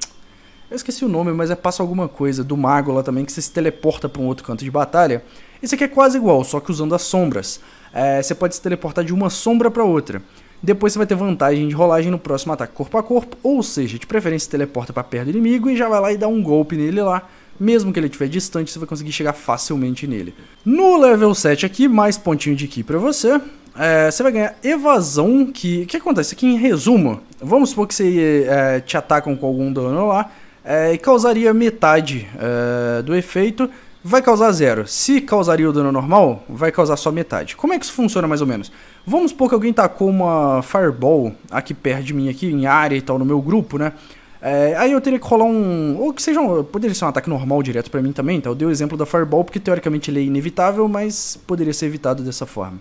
S1: Eu esqueci o nome, mas é Passo Alguma Coisa, do Mago lá também, que você se teleporta para um outro canto de batalha. Esse aqui é quase igual, só que usando as sombras. É, você pode se teleportar de uma sombra para outra. Depois você vai ter vantagem de rolagem no próximo ataque corpo a corpo, ou seja, de preferência se teleporta para perto do inimigo e já vai lá e dá um golpe nele lá, mesmo que ele estiver distante, você vai conseguir chegar facilmente nele. No level 7 aqui, mais pontinho de ki para você. É, você vai ganhar evasão, que... O que acontece aqui em resumo? Vamos supor que você é, te atacam com algum dano lá, é, e causaria metade é, do efeito, vai causar zero. Se causaria o dano normal, vai causar só metade. Como é que isso funciona mais ou menos? Vamos supor que alguém tacou uma Fireball aqui perto de mim, aqui em área e tal, no meu grupo, né? É, aí eu teria que rolar um. Ou que seja um. Poderia ser um ataque normal direto para mim também, tá? Eu dei o exemplo da Fireball, porque teoricamente ele é inevitável, mas poderia ser evitado dessa forma.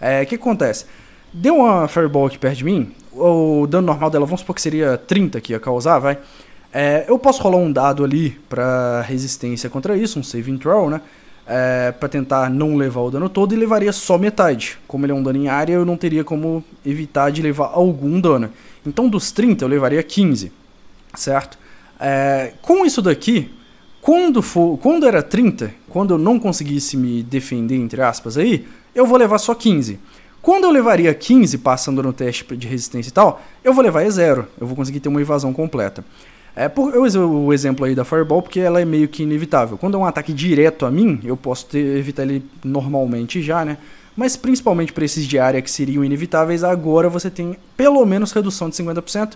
S1: O é, que acontece? Deu uma Fireball aqui perto de mim, o dano normal dela, vamos supor que seria 30 que ia causar, vai. É, eu posso rolar um dado ali pra resistência contra isso, um saving throw, né? É, para tentar não levar o dano todo e levaria só metade. Como ele é um dano em área, eu não teria como evitar de levar algum dano. Então dos 30 eu levaria 15 certo? É, com isso daqui, quando, for, quando era 30, quando eu não conseguisse me defender, entre aspas, aí, eu vou levar só 15. Quando eu levaria 15 passando no teste de resistência e tal, eu vou levar é zero. Eu vou conseguir ter uma evasão completa. É, por, eu uso o exemplo aí da Fireball porque ela é meio que inevitável. Quando é um ataque direto a mim, eu posso ter, evitar ele normalmente já, né? mas principalmente preços de área que seriam inevitáveis, agora você tem pelo menos redução de 50%,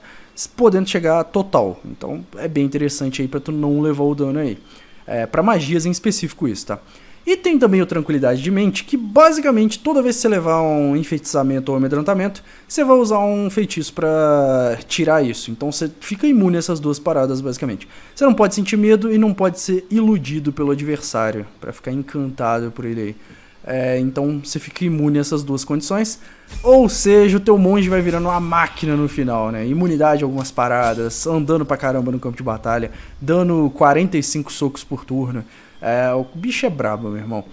S1: podendo chegar a total. Então é bem interessante aí para tu não levar o dano aí. É, para magias em específico isso, tá? E tem também o Tranquilidade de Mente, que basicamente toda vez que você levar um enfeitiçamento ou amedrontamento, você vai usar um feitiço para tirar isso. Então você fica imune a essas duas paradas, basicamente. Você não pode sentir medo e não pode ser iludido pelo adversário, para ficar encantado por ele aí. É, então você fica imune a essas duas condições. Ou seja, o teu monge vai virando uma máquina no final, né? Imunidade a algumas paradas, andando pra caramba no campo de batalha, dando 45 socos por turno. É, o bicho é brabo, meu irmão.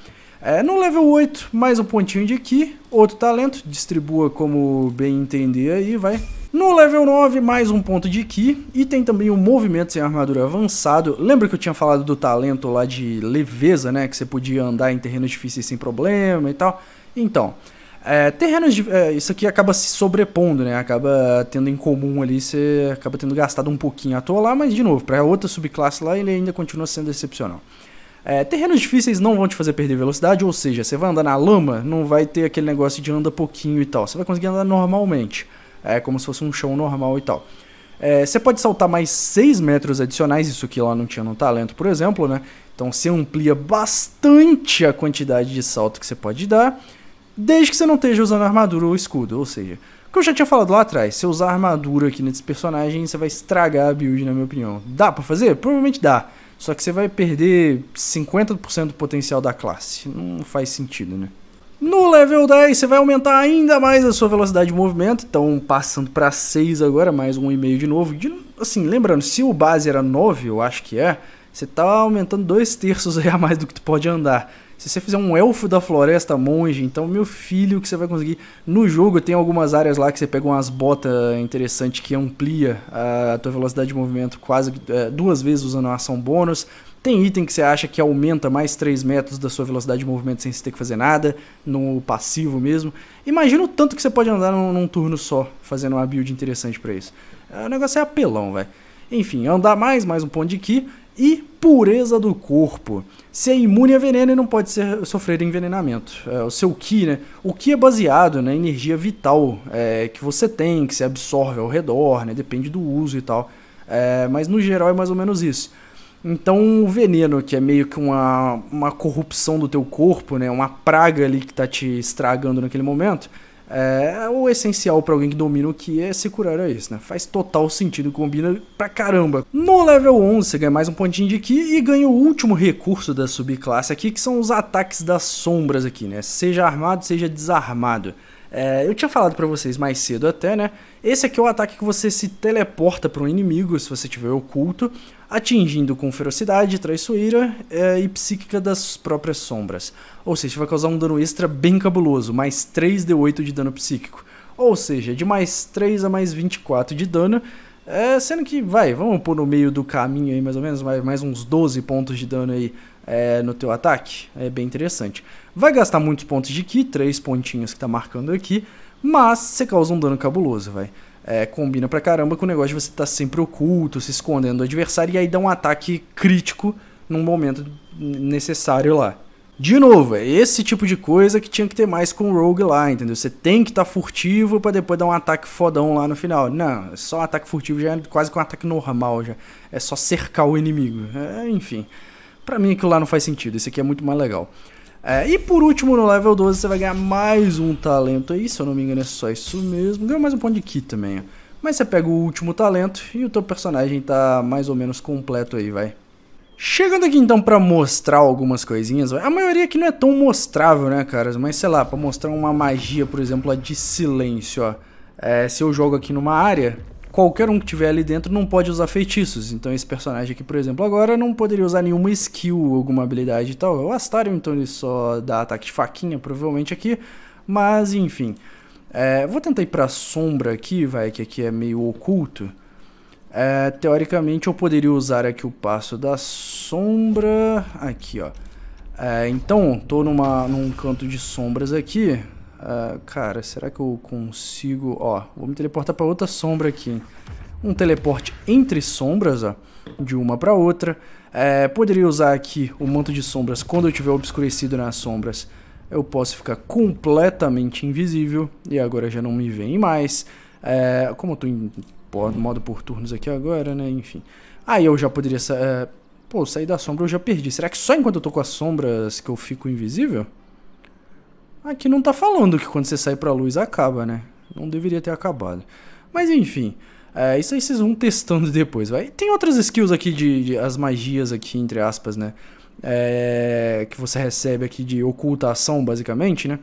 S1: É, no level 8, mais um pontinho de ki, outro talento, distribua como bem entender aí, vai. No level 9, mais um ponto de Ki, e tem também o um movimento sem armadura avançado. Lembra que eu tinha falado do talento lá de leveza, né? Que você podia andar em terrenos difíceis sem problema e tal. Então, é, terrenos. De, é, isso aqui acaba se sobrepondo, né? Acaba tendo em comum ali, você acaba tendo gastado um pouquinho à toa lá, mas de novo, para outra subclasse lá, ele ainda continua sendo excepcional. É, terrenos difíceis não vão te fazer perder velocidade, ou seja, você vai andar na lama, não vai ter aquele negócio de anda pouquinho e tal. Você vai conseguir andar normalmente é como se fosse um chão normal e tal. É, você pode saltar mais 6 metros adicionais, isso que lá não tinha no talento, por exemplo, né? Então você amplia bastante a quantidade de salto que você pode dar, desde que você não esteja usando armadura ou escudo, ou seja, o que eu já tinha falado lá atrás, se usar armadura aqui nesse personagem, você vai estragar a build, na minha opinião. Dá pra fazer? Provavelmente dá. Só que você vai perder 50% do potencial da classe. Não faz sentido, né? No level 10 você vai aumentar ainda mais a sua velocidade de movimento, então passando para 6 agora, mais 1,5 de novo. De, assim, lembrando, se o base era 9, eu acho que é, você está aumentando 2 terços a mais do que tu pode andar. Se você fizer um elfo da floresta monge, então meu filho, que você vai conseguir no jogo, tem algumas áreas lá que você pega umas botas interessantes que amplia a tua velocidade de movimento quase é, duas vezes usando a ação bônus. Tem item que você acha que aumenta mais 3 metros da sua velocidade de movimento sem você ter que fazer nada, no passivo mesmo. Imagina o tanto que você pode andar num, num turno só, fazendo uma build interessante para isso. É, o negócio é apelão, velho. Enfim, andar mais, mais um ponto de ki. E pureza do corpo. Se é imune a veneno e não pode ser, sofrer envenenamento. É, o seu ki, né? O ki é baseado na energia vital é, que você tem, que se absorve ao redor, né? Depende do uso e tal. É, mas no geral é mais ou menos isso. Então o veneno, que é meio que uma, uma corrupção do teu corpo, né? Uma praga ali que tá te estragando naquele momento, é o essencial para alguém que domina o que é se curar isso, é né? Faz total sentido, combina pra caramba. No level 11 você ganha mais um pontinho de ki e ganha o último recurso da subclasse aqui, que são os ataques das sombras aqui, né? Seja armado, seja desarmado. É, eu tinha falado para vocês mais cedo até, né? Esse aqui é o ataque que você se teleporta para um inimigo, se você tiver oculto, atingindo com ferocidade, traiçoeira é, e psíquica das próprias sombras. Ou seja, vai causar um dano extra bem cabuloso, mais 3 de 8 de dano psíquico. Ou seja, de mais 3 a mais 24 de dano, é, sendo que, vai, vamos pôr no meio do caminho aí mais ou menos, mais, mais uns 12 pontos de dano aí é, no teu ataque, é bem interessante. Vai gastar muitos pontos de ki, 3 pontinhos que tá marcando aqui, mas você causa um dano cabuloso, vai é, combina pra caramba com o negócio de você estar tá sempre oculto, se escondendo do adversário e aí dá um ataque crítico num momento necessário lá. De novo, é esse tipo de coisa que tinha que ter mais com o Rogue lá, entendeu? Você tem que estar tá furtivo para depois dar um ataque fodão lá no final. Não, é só um ataque furtivo já é quase que um ataque normal já. É só cercar o inimigo. É, enfim, para mim aquilo lá não faz sentido. Esse aqui é muito mais legal. É, e por último, no level 12, você vai ganhar mais um talento aí, se eu não me engano é só isso mesmo. Ganha mais um ponto de ki também, ó. Mas você pega o último talento e o teu personagem tá mais ou menos completo aí, vai. Chegando aqui então para mostrar algumas coisinhas, a maioria aqui não é tão mostrável, né, caras? Mas sei lá, para mostrar uma magia, por exemplo, a de silêncio, ó. É, se eu jogo aqui numa área, qualquer um que tiver ali dentro não pode usar feitiços. Então esse personagem aqui, por exemplo, agora não poderia usar nenhuma skill, alguma habilidade e tal. É o Astarion, então, ele só dá ataque de faquinha, provavelmente, aqui. Mas, enfim. É, vou tentar ir pra sombra aqui, vai, que aqui é meio oculto. É, teoricamente, eu poderia usar aqui o passo da sombra. Aqui, ó. É, então, tô numa, num canto de sombras aqui. Uh, cara, será que eu consigo... Ó, vou me teleportar para outra sombra aqui. Um teleporte entre sombras, ó, de uma para outra. É, poderia usar aqui o manto de sombras quando eu tiver obscurecido nas sombras. Eu posso ficar completamente invisível e agora já não me vem mais. É, como eu tô em modo por turnos aqui agora, né, enfim. Aí eu já poderia... Sa é, pô, sair da sombra eu já perdi. Será que só enquanto eu tô com as sombras que eu fico invisível? Aqui não tá falando que quando você sai pra luz acaba, né? Não deveria ter acabado. Mas enfim, é, isso aí vocês vão testando depois, vai. Tem outras skills aqui de, de as magias aqui, entre aspas, né? É, que você recebe aqui de ocultação, basicamente, né?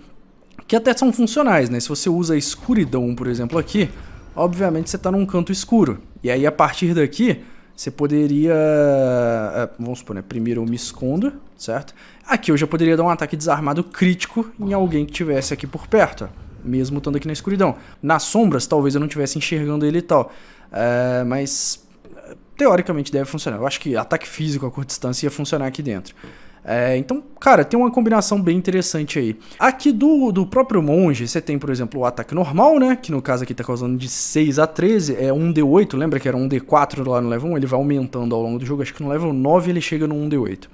S1: Que até são funcionais, né? Se você usa escuridão, por exemplo, aqui, obviamente você tá num canto escuro. E aí a partir daqui, você poderia. Eh, eh, vamos supor, né? Primeiro eu me escondo, certo? Aqui eu já poderia dar um ataque desarmado crítico em alguém que estivesse aqui por perto, mesmo estando aqui na escuridão. Nas sombras, talvez eu não estivesse enxergando ele e tal. É, mas teoricamente deve funcionar. Eu acho que ataque físico a curta distância ia funcionar aqui dentro. É, então, cara, tem uma combinação bem interessante aí. Aqui do, do próprio monge, você tem, por exemplo, o ataque normal, né? Que no caso aqui tá causando de 6 a 13, é 1d8, lembra que era 1d4 lá no level 1? Ele vai aumentando ao longo do jogo, acho que no level 9 ele chega no 1d8.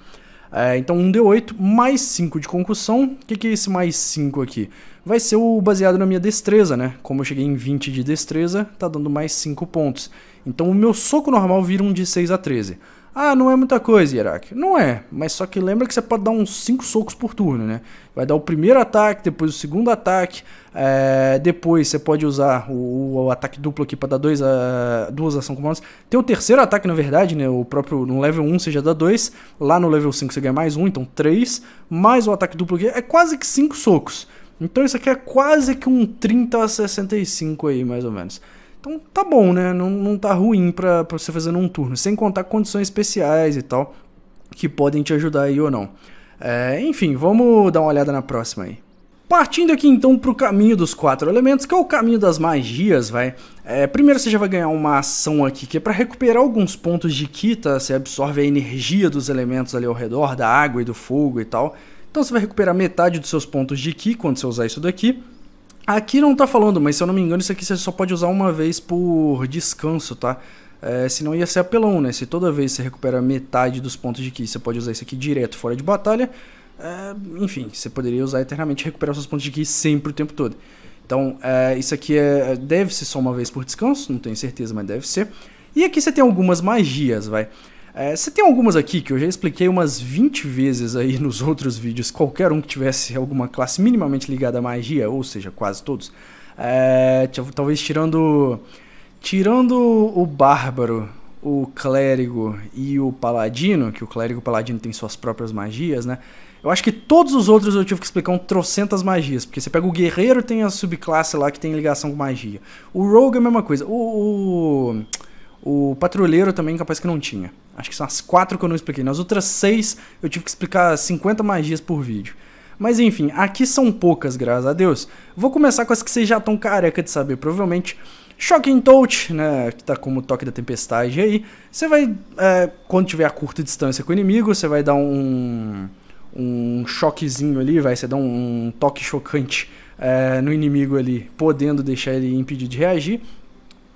S1: É, então 1d8 mais 5 de concussão. O que, que é esse mais 5 aqui? Vai ser o baseado na minha destreza, né? Como eu cheguei em 20 de destreza, tá dando mais 5 pontos. Então o meu soco normal vira um de 6 a 13. Ah, não é muita coisa, Iraque. Não é, mas só que lembra que você pode dar uns 5 socos por turno, né? Vai dar o primeiro ataque, depois o segundo ataque, é, depois você pode usar o, o ataque duplo aqui para dar dois a, ah, duas ações comandos. Tem o terceiro ataque, na verdade, né? O próprio no level 1 você já dá 2, lá no level 5 você ganha mais um, então 3, mais o ataque duplo aqui, é quase que 5 socos. Então isso aqui é quase que um 30 a 65 aí, mais ou menos. Então tá bom, né? Não, não tá ruim pra, você fazer num turno. Sem contar condições especiais e tal, que podem te ajudar aí ou não. É, enfim, vamos dar uma olhada na próxima aí. Partindo aqui então para o caminho dos quatro elementos, que é o caminho das magias, vai. É, primeiro você já vai ganhar uma ação aqui, que é para recuperar alguns pontos de quita, você absorve a energia dos elementos ali ao redor, da água e do fogo e tal. Então você vai recuperar metade dos seus pontos de ki quando você usar isso daqui. Aqui não tá falando, mas se eu não me engano, isso aqui você só pode usar uma vez por descanso, tá? É, senão ia ser apelão, né? Se toda vez você recupera metade dos pontos de ki, você pode usar isso aqui direto fora de batalha. É, enfim, você poderia usar eternamente recuperar seus pontos de ki sempre o tempo todo. Então, é, isso aqui é, deve ser só uma vez por descanso, não tenho certeza, mas deve ser. E aqui você tem algumas magias, vai. É, você tem algumas aqui que eu já expliquei umas 20 vezes aí nos outros vídeos, qualquer um que tivesse alguma classe minimamente ligada à magia, ou seja, quase todos. É, talvez tirando. Tirando o Bárbaro, o Clérigo e o Paladino, que o Clérigo e o Paladino tem suas próprias magias, né? Eu acho que todos os outros eu tive que explicar um trocentas magias, porque você pega o Guerreiro, tem a subclasse lá que tem ligação com magia. O Rogue é a mesma coisa. o... o o patrulheiro também, capaz que não tinha. Acho que são as quatro que eu não expliquei. Nas outras seis, eu tive que explicar 50 magias por vídeo. Mas enfim, aqui são poucas, graças a Deus. Vou começar com as que vocês já estão careca de saber, provavelmente. Shocking Touch, né, que tá como toque da tempestade aí. Você vai, é, quando tiver a curta distância com o inimigo, você vai dar um, um choquezinho ali, vai, você dá um, toque chocante é, no inimigo ali, podendo deixar ele impedir de reagir.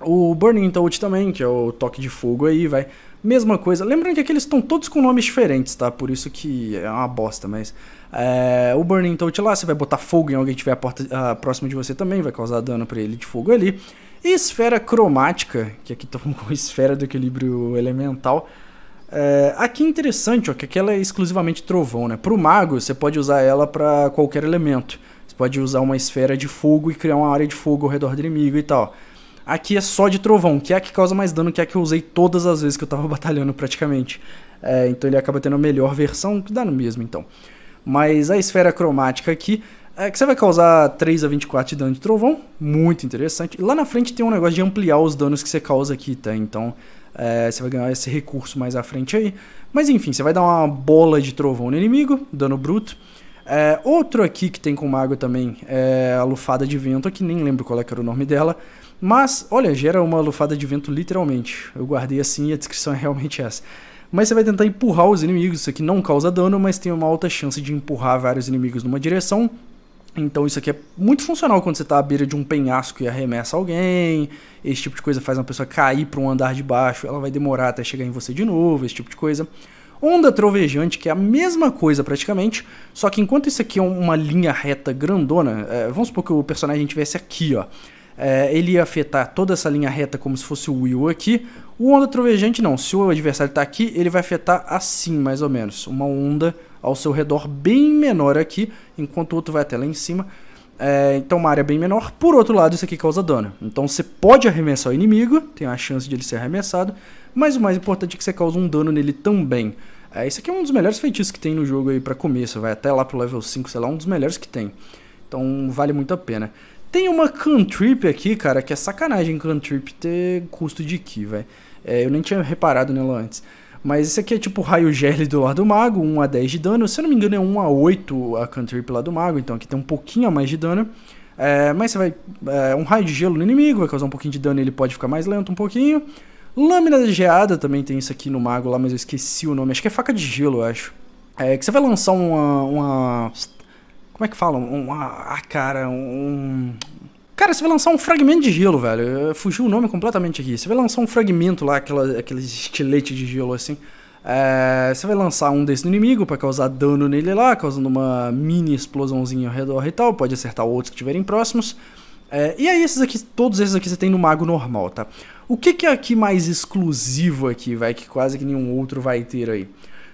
S1: O Burning Touch também, que é o toque de fogo aí, vai. Mesma coisa. Lembrando que eles estão todos com nomes diferentes, tá? Por isso que é uma bosta, mas. É, o Burning Touch lá, você vai botar fogo em alguém que estiver a porta, a, ah, próximo de você também, vai causar dano para ele de fogo ali. E esfera cromática, que aqui estão com esfera do equilíbrio elemental. É, aqui é interessante, ó, que aquela é exclusivamente trovão, né? Pro mago, você pode usar ela para qualquer elemento. Você pode usar uma esfera de fogo e criar uma área de fogo ao redor do inimigo e tal. Aqui é só de trovão, que é a que causa mais dano, que é a que eu usei todas as vezes que eu tava batalhando praticamente. É, então ele acaba tendo a melhor versão, que dá no mesmo então. Mas a esfera cromática aqui, é que você vai causar 3 a 24 de dano de trovão, muito interessante. E lá na frente tem um negócio de ampliar os danos que você causa aqui, tá? Então é, você vai ganhar esse recurso mais à frente aí. Mas enfim, você vai dar uma bola de trovão no inimigo, dano bruto. É, outro aqui que tem com mago também é a lufada de vento, que nem lembro qual é que era o nome dela. Mas, olha, gera uma lufada de vento literalmente. Eu guardei assim e a descrição é realmente essa. Mas você vai tentar empurrar os inimigos, isso aqui não causa dano, mas tem uma alta chance de empurrar vários inimigos numa direção. Então isso aqui é muito funcional quando você está à beira de um penhasco e arremessa alguém, esse tipo de coisa faz uma pessoa cair para um andar de baixo, ela vai demorar até chegar em você de novo, esse tipo de coisa. Onda Trovejante, que é a mesma coisa praticamente, só que enquanto isso aqui é uma linha reta grandona, é, vamos supor que o personagem estivesse aqui, ó é, ele ia afetar toda essa linha reta como se fosse o Will aqui. O onda trovejante não, se o adversário está aqui, ele vai afetar assim, mais ou menos. Uma onda ao seu redor bem menor aqui, enquanto o outro vai até lá em cima. É, então uma área bem menor. Por outro lado, isso aqui causa dano. Então você pode arremessar o inimigo, tem a chance de ele ser arremessado, mas o mais importante é que você causa um dano nele também. É, esse aqui é um dos melhores feitiços que tem no jogo aí para começo, vai até lá pro level 5, sei lá, um dos melhores que tem. Então vale muito a pena. Tem uma cantrip aqui, cara, que é sacanagem cantrip ter custo de ki, velho. É, eu nem tinha reparado nela antes. Mas esse aqui é tipo raio gel do lado do mago, 1 a 10 de dano. Se eu não me engano é 1 a 8 a cantrip lá do mago, então aqui tem um pouquinho a mais de dano. É, mas você vai... É, um raio de gelo no inimigo, vai causar um pouquinho de dano e ele pode ficar mais lento um pouquinho. Lâmina de geada também tem isso aqui no mago lá, mas eu esqueci o nome. Acho que é faca de gelo, eu acho. É que você vai lançar uma, uma como é que falam? Um, ah, ah cara, um. Cara, você vai lançar um fragmento de gelo, velho. Fugiu o nome completamente aqui. Você vai lançar um fragmento lá, aquela, aquele estilete de gelo assim. É, você vai lançar um desse no inimigo para causar dano nele lá, causando uma mini explosãozinha ao redor e tal. Pode acertar outros que estiverem próximos. É, e aí esses aqui, todos esses aqui você tem no mago normal, tá? O que, que é aqui mais exclusivo aqui, vai, que quase que nenhum outro vai ter aí?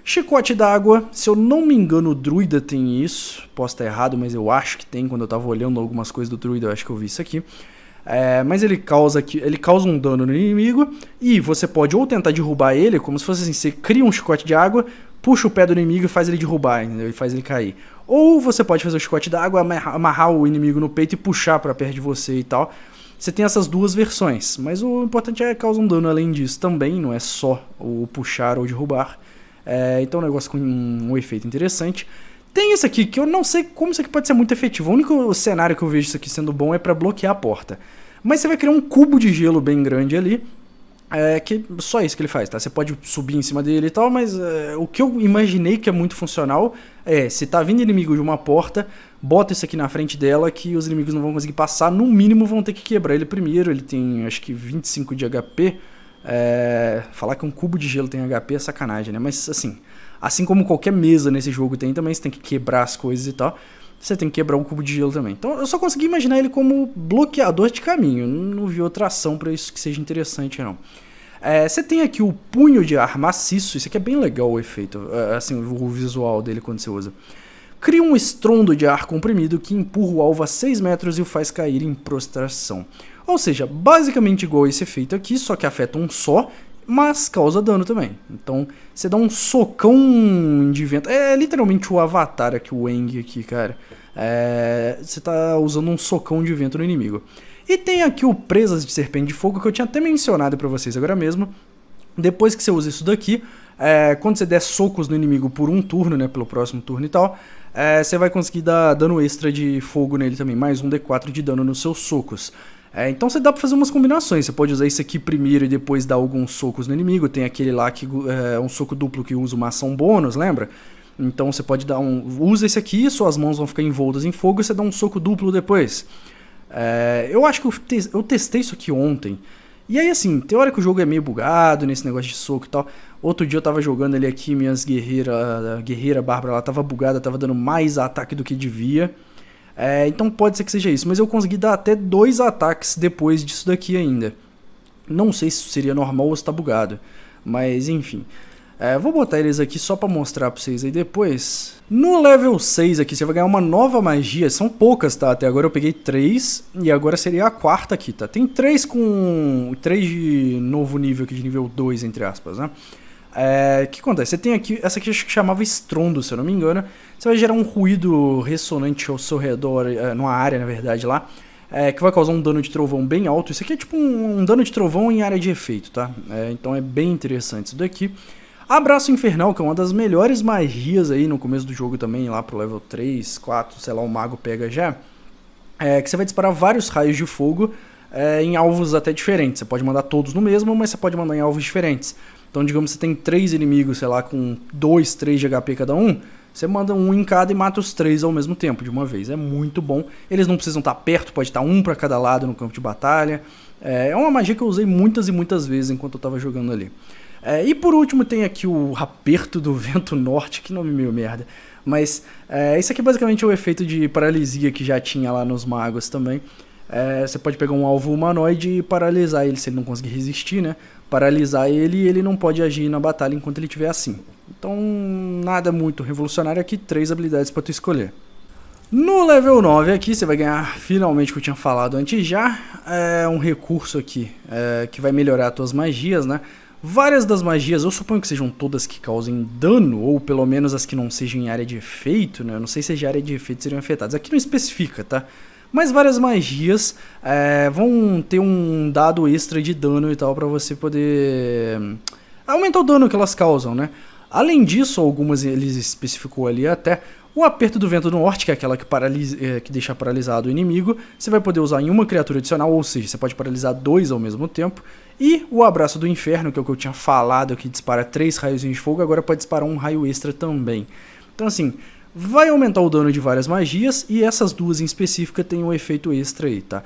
S1: Chicote d'água, se eu não me engano, o Druida tem isso. Posso estar errado, mas eu acho que tem. Quando eu estava olhando algumas coisas do Druida, eu acho que eu vi isso aqui. É, mas ele causa, ele causa um dano no inimigo. E você pode ou tentar derrubar ele, como se fosse assim: você cria um chicote de água, puxa o pé do inimigo e faz ele derrubar, entendeu? E faz ele cair. Ou você pode fazer o chicote da água, amarrar o inimigo no peito e puxar para perto de você e tal. Você tem essas duas versões, mas o importante é causar um dano além disso também, não é só o puxar ou derrubar. É, então, um negócio com um, um efeito interessante. Tem isso aqui, que eu não sei como isso aqui pode ser muito efetivo. O único cenário que eu vejo isso aqui sendo bom é para bloquear a porta. Mas você vai criar um cubo de gelo bem grande ali. É que só isso que ele faz, tá? Você pode subir em cima dele e tal, mas é, o que eu imaginei que é muito funcional é, se tá vindo inimigo de uma porta, bota isso aqui na frente dela que os inimigos não vão conseguir passar, no mínimo vão ter que quebrar ele primeiro, ele tem acho que 25 de HP, é, falar que um cubo de gelo tem HP é sacanagem, né? Mas assim, assim como qualquer mesa nesse jogo tem também, você tem que quebrar as coisas e tal. Você tem que quebrar um cubo de gelo também. Então eu só consegui imaginar ele como bloqueador de caminho. Não, não vi outra ação para isso que seja interessante, não. É, você tem aqui o punho de ar maciço. Isso aqui é bem legal o efeito, é, assim, o visual dele quando você usa. Cria um estrondo de ar comprimido que empurra o alvo a 6 metros e o faz cair em prostração. Ou seja, basicamente igual esse efeito aqui, só que afeta um só, mas causa dano também. Então, você dá um socão de vento. É literalmente o avatar aqui, o Eng aqui, cara. É, você está usando um socão de vento no inimigo. E tem aqui o Presas de Serpente de Fogo, que eu tinha até mencionado para vocês agora mesmo. Depois que você usa isso daqui, é, quando você der socos no inimigo por um turno, né, pelo próximo turno e tal, é, você vai conseguir dar dano extra de fogo nele também, mais um D4 de dano nos seus socos. É, então você dá para fazer umas combinações. Você pode usar isso aqui primeiro e depois dar alguns socos no inimigo. Tem aquele lá que é um soco duplo que usa uma ação bônus, lembra? Então você pode dar um. Usa esse aqui, suas mãos vão ficar envoltas em fogo e você dá um soco duplo depois. É, eu acho que eu, te, eu testei isso aqui ontem. E aí, assim, teórico o jogo é meio bugado nesse negócio de soco e tal. Outro dia eu tava jogando ali aqui, minhas guerreiras. Guerreira Bárbara, ela tava bugada, tava dando mais ataque do que devia. É, então pode ser que seja isso, mas eu consegui dar até dois ataques depois disso daqui ainda. Não sei se seria normal ou se tá bugado, mas enfim. É, vou botar eles aqui só pra mostrar pra vocês aí depois. No level 6 aqui, você vai ganhar uma nova magia. São poucas, tá? Até agora eu peguei 3 e agora seria a quarta aqui, tá? Tem 3 com... 3 de novo nível aqui, de nível 2, entre aspas, né? É, o que acontece? Você tem aqui, essa aqui acho que chamava estrondo, se eu não me engano. Você vai gerar um ruído ressonante ao seu redor, é, numa área, na verdade, lá, é, que vai causar um dano de trovão bem alto. Isso aqui é tipo um, um dano de trovão em área de efeito, tá? É, então é bem interessante isso daqui. Abraço Infernal, que é uma das melhores magias aí no começo do jogo também, lá pro level 3, 4, sei lá, o mago pega já. É, que você vai disparar vários raios de fogo é, em alvos até diferentes. Você pode mandar todos no mesmo, mas você pode mandar em alvos diferentes. Então, digamos que você tem três inimigos, sei lá, com dois, três de HP cada um, você manda um em cada e mata os três ao mesmo tempo, de uma vez. É muito bom. Eles não precisam estar perto, pode estar um para cada lado no campo de batalha. É, é uma magia que eu usei muitas e muitas vezes enquanto eu estava jogando ali. É, e por último tem aqui o Aperto do Vento Norte, que nome meio merda. Mas é, isso aqui basicamente é o efeito de paralisia que já tinha lá nos magos também. É, você pode pegar um alvo humanoide e paralisar ele se ele não conseguir resistir, né? paralisar ele e ele não pode agir na batalha enquanto ele estiver assim. Então, nada muito revolucionário aqui, três habilidades para tu escolher. No level 9 aqui, você vai ganhar finalmente o que eu tinha falado antes já, é um recurso aqui é, que vai melhorar as tuas magias, né? Várias das magias, eu suponho que sejam todas que causem dano, ou pelo menos as que não sejam em área de efeito, né? Eu não sei se é de área de efeito seriam afetadas. Aqui não especifica, tá? Mas várias magias é, vão ter um dado extra de dano e tal para você poder hum, aumentar o dano que elas causam, né? Além disso, algumas ele especificou ali até o aperto do vento do norte, que é aquela que, paralisa, é, que deixa paralisado o inimigo, você vai poder usar em uma criatura adicional, ou seja, você pode paralisar dois ao mesmo tempo. E o abraço do inferno, que é o que eu tinha falado, que dispara três raios de fogo, agora pode disparar um raio extra também. Então assim, vai aumentar o dano de várias magias e essas duas em específica tem um efeito extra aí, tá?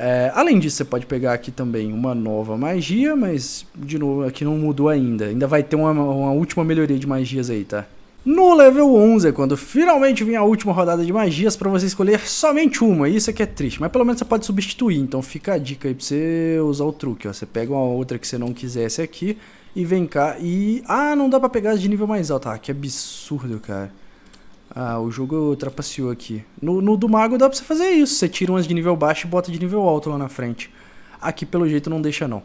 S1: É, além disso, você pode pegar aqui também uma nova magia, mas de novo, aqui não mudou ainda. Ainda vai ter uma, uma última melhoria de magias aí, tá? No level 11 é quando finalmente vem a última rodada de magias para você escolher somente uma. Isso aqui é triste, mas pelo menos você pode substituir. Então fica a dica aí para você usar o truque. Ó. Você pega uma outra que você não quisesse aqui e vem cá e... Ah, não dá para pegar de nível mais alto. Ah, que absurdo, cara. Ah, o jogo trapaceou aqui. No, no, do mago dá pra você fazer isso. Você tira umas de nível baixo e bota de nível alto lá na frente. Aqui pelo jeito não deixa não.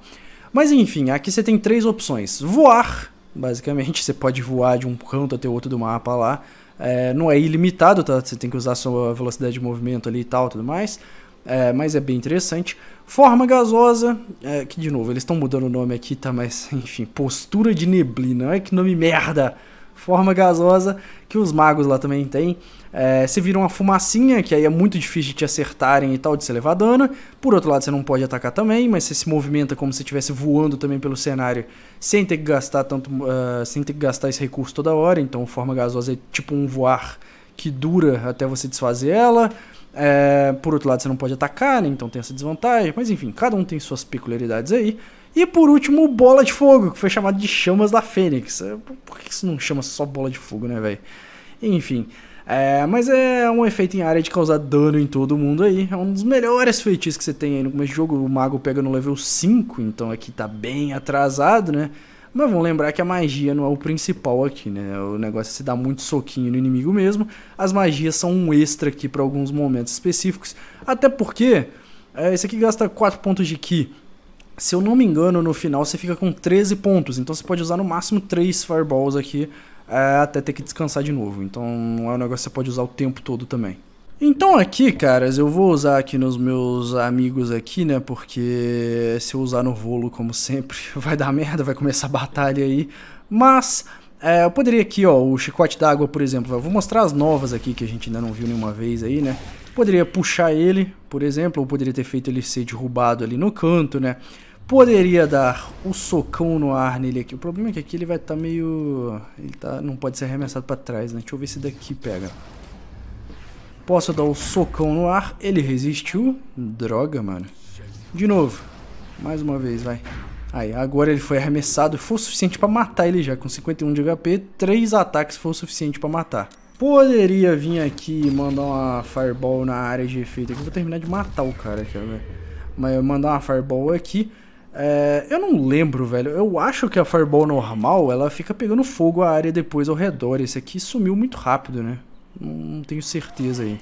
S1: Mas enfim, aqui você tem três opções. Voar, basicamente. Você pode voar de um canto até o outro do mapa lá. É, não é ilimitado, tá? Você tem que usar a sua velocidade de movimento ali e tal, tudo mais. É, mas é bem interessante. Forma gasosa, é, que de novo, eles estão mudando o nome aqui, tá? Mas enfim, postura de neblina. Olha que nome merda! forma gasosa que os magos lá também têm. É, você vira uma fumacinha, que aí é muito difícil de te acertarem e tal, de levar dano. Por outro lado, você não pode atacar também, mas você se movimenta como se estivesse voando também pelo cenário, sem ter que gastar tanto, uh, sem ter que gastar esse recurso toda hora. Então, forma gasosa é tipo um voar que dura até você desfazer ela. É, por outro lado, você não pode atacar, né? então tem essa desvantagem. Mas enfim, cada um tem suas peculiaridades aí. E por último, Bola de Fogo, que foi chamado de Chamas da Fênix. É, por que isso não chama só Bola de Fogo, né, velho? Enfim. É, mas é um efeito em área de causar dano em todo mundo aí. É um dos melhores feitiços que você tem aí no começo do jogo. O mago pega no level 5, então aqui tá bem atrasado, né? Mas vamos lembrar que a magia não é o principal aqui, né? O negócio é se dar muito soquinho no inimigo mesmo. As magias são um extra aqui para alguns momentos específicos. Até porque é, esse aqui gasta 4 pontos de ki se eu não me engano, no final você fica com 13 pontos. Então você pode usar no máximo 3 fireballs aqui é, até ter que descansar de novo. Então não é um negócio que você pode usar o tempo todo também. Então aqui, caras, eu vou usar aqui nos meus amigos aqui, né? Porque se eu usar no rolo, como sempre, vai dar merda, vai começar a batalha aí. Mas é, eu poderia aqui, ó, o chicote d'água, por exemplo. Eu vou mostrar as novas aqui que a gente ainda não viu nenhuma vez aí, né? Poderia puxar ele, por exemplo, ou poderia ter feito ele ser derrubado ali no canto, né? Poderia dar o um socão no ar nele aqui. O problema é que aqui ele vai estar tá meio... Ele tá... não pode ser arremessado para trás, né? Deixa eu ver se daqui pega. Posso dar o um socão no ar. Ele resistiu. Droga, mano. De novo. Mais uma vez, vai. Aí, agora ele foi arremessado. Foi o suficiente para matar ele já. Com 51 de HP, Três ataques foi o suficiente para matar. Poderia vir aqui e mandar uma Fireball na área de efeito aqui. Vou terminar de matar o cara aqui, velho. Mas mandar uma Fireball aqui. É, eu não lembro, velho. Eu acho que a Fireball normal, ela fica pegando fogo a área depois ao redor. Esse aqui sumiu muito rápido, né? Não tenho certeza aí.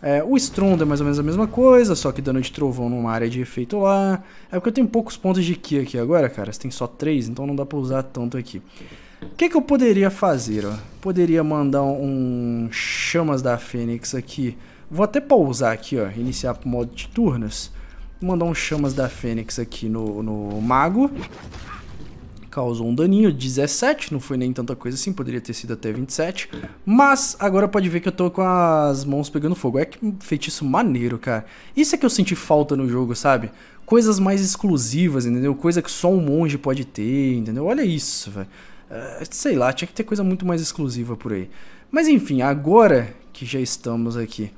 S1: É, o strond é mais ou menos a mesma coisa, só que dano de trovão numa área de efeito lá. É porque eu tenho poucos pontos de Ki aqui agora, cara. Você tem só 3, então não dá pra usar tanto aqui. O que, que eu poderia fazer? Ó? Poderia mandar um Chamas da Fênix aqui. Vou até pausar aqui, ó. Iniciar pro modo de turnos. Vou mandar um Chamas da Fênix aqui no, no Mago. Causou um daninho, 17, não foi nem tanta coisa assim, poderia ter sido até 27. Mas agora pode ver que eu tô com as mãos pegando fogo. É que feitiço maneiro, cara. Isso é que eu senti falta no jogo, sabe? Coisas mais exclusivas, entendeu? Coisa que só um monge pode ter, entendeu? Olha isso, velho. É, sei lá, tinha que ter coisa muito mais exclusiva por aí. Mas enfim, agora que já estamos aqui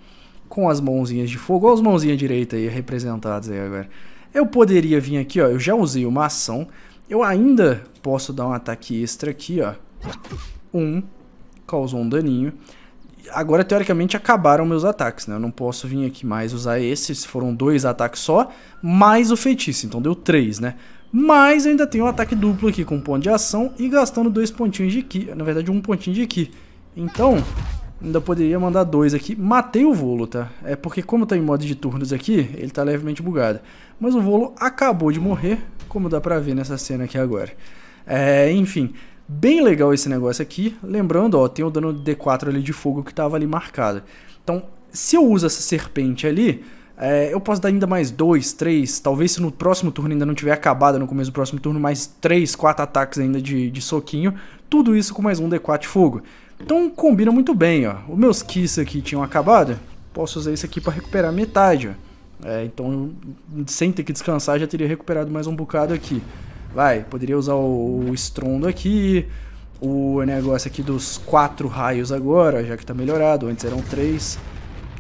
S1: com as mãozinhas de fogo, olha as mãozinhas direita aí representadas aí agora. Eu poderia vir aqui, ó, eu já usei uma ação, eu ainda posso dar um ataque extra aqui, ó. Um, causou um daninho. Agora, teoricamente, acabaram meus ataques, né? Eu não posso vir aqui mais usar esse, foram dois ataques só, mais o feitiço, então deu três, né? Mas ainda tem um ataque duplo aqui com um ponto de ação e gastando dois pontinhos de Ki. Na verdade, um pontinho de Ki. Então, ainda poderia mandar dois aqui. Matei o Volo, tá? É porque como tá em modo de turnos aqui, ele tá levemente bugado. Mas o Volo acabou de morrer, como dá pra ver nessa cena aqui agora. É, enfim, bem legal esse negócio aqui. Lembrando, ó, tem o dano D4 ali de fogo que tava ali marcado. Então, se eu uso essa serpente ali é, eu posso dar ainda mais dois, três, talvez se no próximo turno ainda não tiver acabado, no começo do próximo turno, mais três, quatro ataques ainda de, de soquinho. Tudo isso com mais um D4 de fogo. Então combina muito bem, ó. Os meus Kiss aqui tinham acabado, posso usar isso aqui para recuperar metade, ó. É, então, sem ter que descansar, já teria recuperado mais um bocado aqui. Vai, poderia usar o, o aqui, o negócio aqui dos quatro raios agora, já que tá melhorado, antes eram três...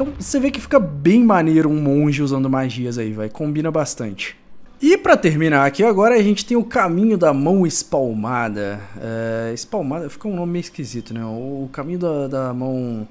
S1: Então você vê que fica bem maneiro um monge usando magias aí, vai. Combina bastante. E para terminar aqui agora, a gente tem o caminho da mão espalmada. É, espalmada fica um nome meio esquisito, né? O caminho da, da mão.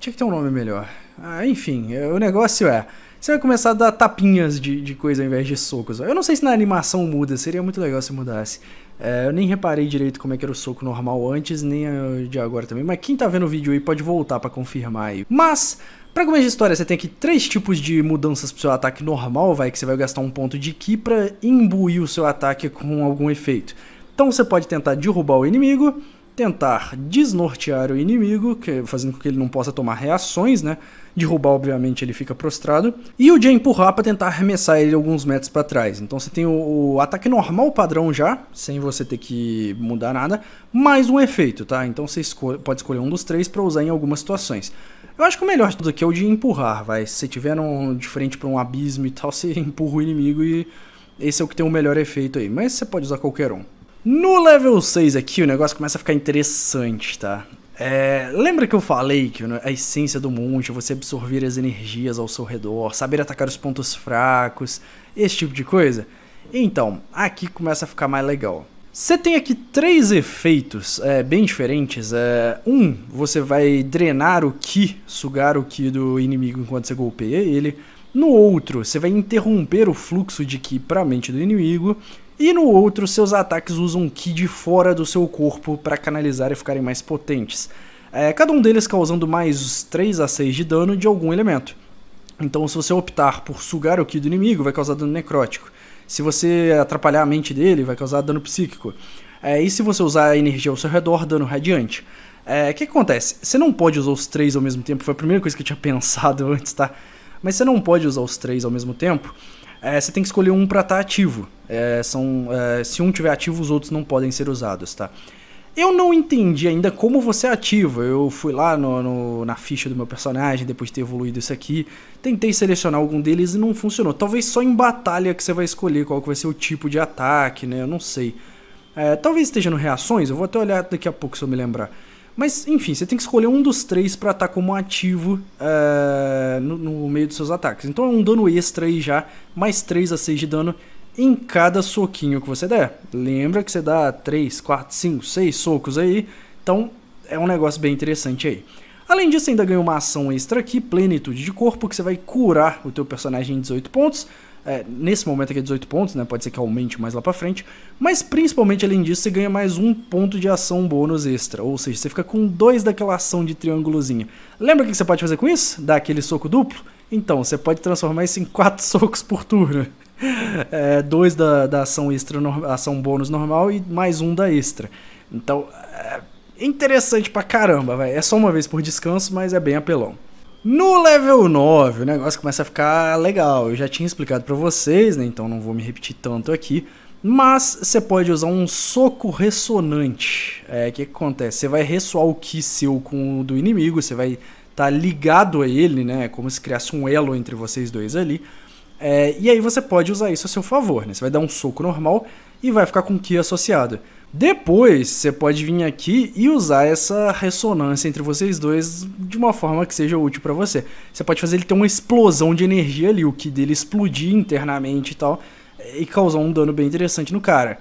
S1: Tinha que ter um nome melhor. Ah, enfim, é, o negócio é. Você vai começar a dar tapinhas de, de coisa ao invés de socos. Eu não sei se na animação muda, seria muito legal se mudasse. É, eu nem reparei direito como é que era o soco normal antes, nem de agora também. Mas quem tá vendo o vídeo aí pode voltar para confirmar aí. Mas para algumas histórias, você tem aqui três tipos de mudanças pro seu ataque normal, vai, que você vai gastar um ponto de ki para imbuir o seu ataque com algum efeito. Então você pode tentar derrubar o inimigo, tentar desnortear o inimigo, fazendo com que ele não possa tomar reações, né? Derrubar, obviamente, ele fica prostrado. E o de empurrar para tentar arremessar ele alguns metros para trás. Então você tem o, o, ataque normal padrão já, sem você ter que mudar nada, mais um efeito, tá? Então você esco pode escolher um dos três para usar em algumas situações. Eu acho que o melhor do que é o de empurrar, vai. Se você tiver um, de frente para um abismo e tal, você empurra o inimigo e esse é o que tem o melhor efeito aí. Mas você pode usar qualquer um. No level 6 aqui, o negócio começa a ficar interessante, tá? É, lembra que eu falei que a essência do monte é você absorver as energias ao seu redor, saber atacar os pontos fracos, esse tipo de coisa? Então, aqui começa a ficar mais legal. Você tem aqui três efeitos é, bem diferentes. É, um, você vai drenar o Ki, sugar o Ki do inimigo enquanto você golpeia ele. No outro, você vai interromper o fluxo de Ki para a mente do inimigo. E no outro, seus ataques usam Ki de fora do seu corpo para canalizar e ficarem mais potentes. É, cada um deles causando mais 3 a 6 de dano de algum elemento. Então, se você optar por sugar o Ki do inimigo, vai causar dano necrótico. Se você atrapalhar a mente dele, vai causar dano psíquico. É, e se você usar a energia ao seu redor, dano radiante. O é, que, que, acontece? Você não pode usar os três ao mesmo tempo, foi a primeira coisa que eu tinha pensado antes, tá? Mas você não pode usar os três ao mesmo tempo. É, você tem que escolher um para estar tá ativo. É, são, é, se um tiver ativo, os outros não podem ser usados, tá? Eu não entendi ainda como você é ativa. Eu fui lá no, no, na ficha do meu personagem, depois de ter evoluído isso aqui. Tentei selecionar algum deles e não funcionou. Talvez só em batalha que você vai escolher qual que vai ser o tipo de ataque, né? Eu não sei. É, talvez esteja no reações, eu vou até olhar daqui a pouco se eu me lembrar. Mas, enfim, você tem que escolher um dos três para estar tá como ativo é, no, no meio dos seus ataques. Então é um dano extra aí já, mais 3 a 6 de dano em cada soquinho que você der. Lembra que você dá 3, 4, 5, 6 socos aí, então é um negócio bem interessante aí. Além disso, ainda ganha uma ação extra aqui, Plenitude de Corpo, que você vai curar o teu personagem em 18 pontos. É, nesse momento aqui é 18 pontos, né? Pode ser que aumente mais lá pra frente. Mas principalmente além disso, você ganha mais um ponto de ação bônus extra. Ou seja, você fica com dois daquela ação de triângulozinha. Lembra o que você pode fazer com isso? Dar aquele soco duplo? Então, você pode transformar isso em quatro socos por turno é, dois da, da ação extra, ação bônus normal e mais um da extra. Então, é interessante pra caramba, velho. É só uma vez por descanso, mas é bem apelão. No level 9, o negócio começa a ficar legal. Eu já tinha explicado para vocês, né? Então não vou me repetir tanto aqui. Mas você pode usar um soco ressonante. O é, que, que, acontece? Você vai ressoar o ki seu com o do inimigo, você vai estar tá ligado a ele, né? É como se criasse um elo entre vocês dois ali. É, e aí você pode usar isso a seu favor, né? Você vai dar um soco normal e vai ficar com o Ki associado. Depois, você pode vir aqui e usar essa ressonância entre vocês dois de uma forma que seja útil para você. Você pode fazer ele ter uma explosão de energia ali, o ki dele explodir internamente e tal, e causar um dano bem interessante no cara.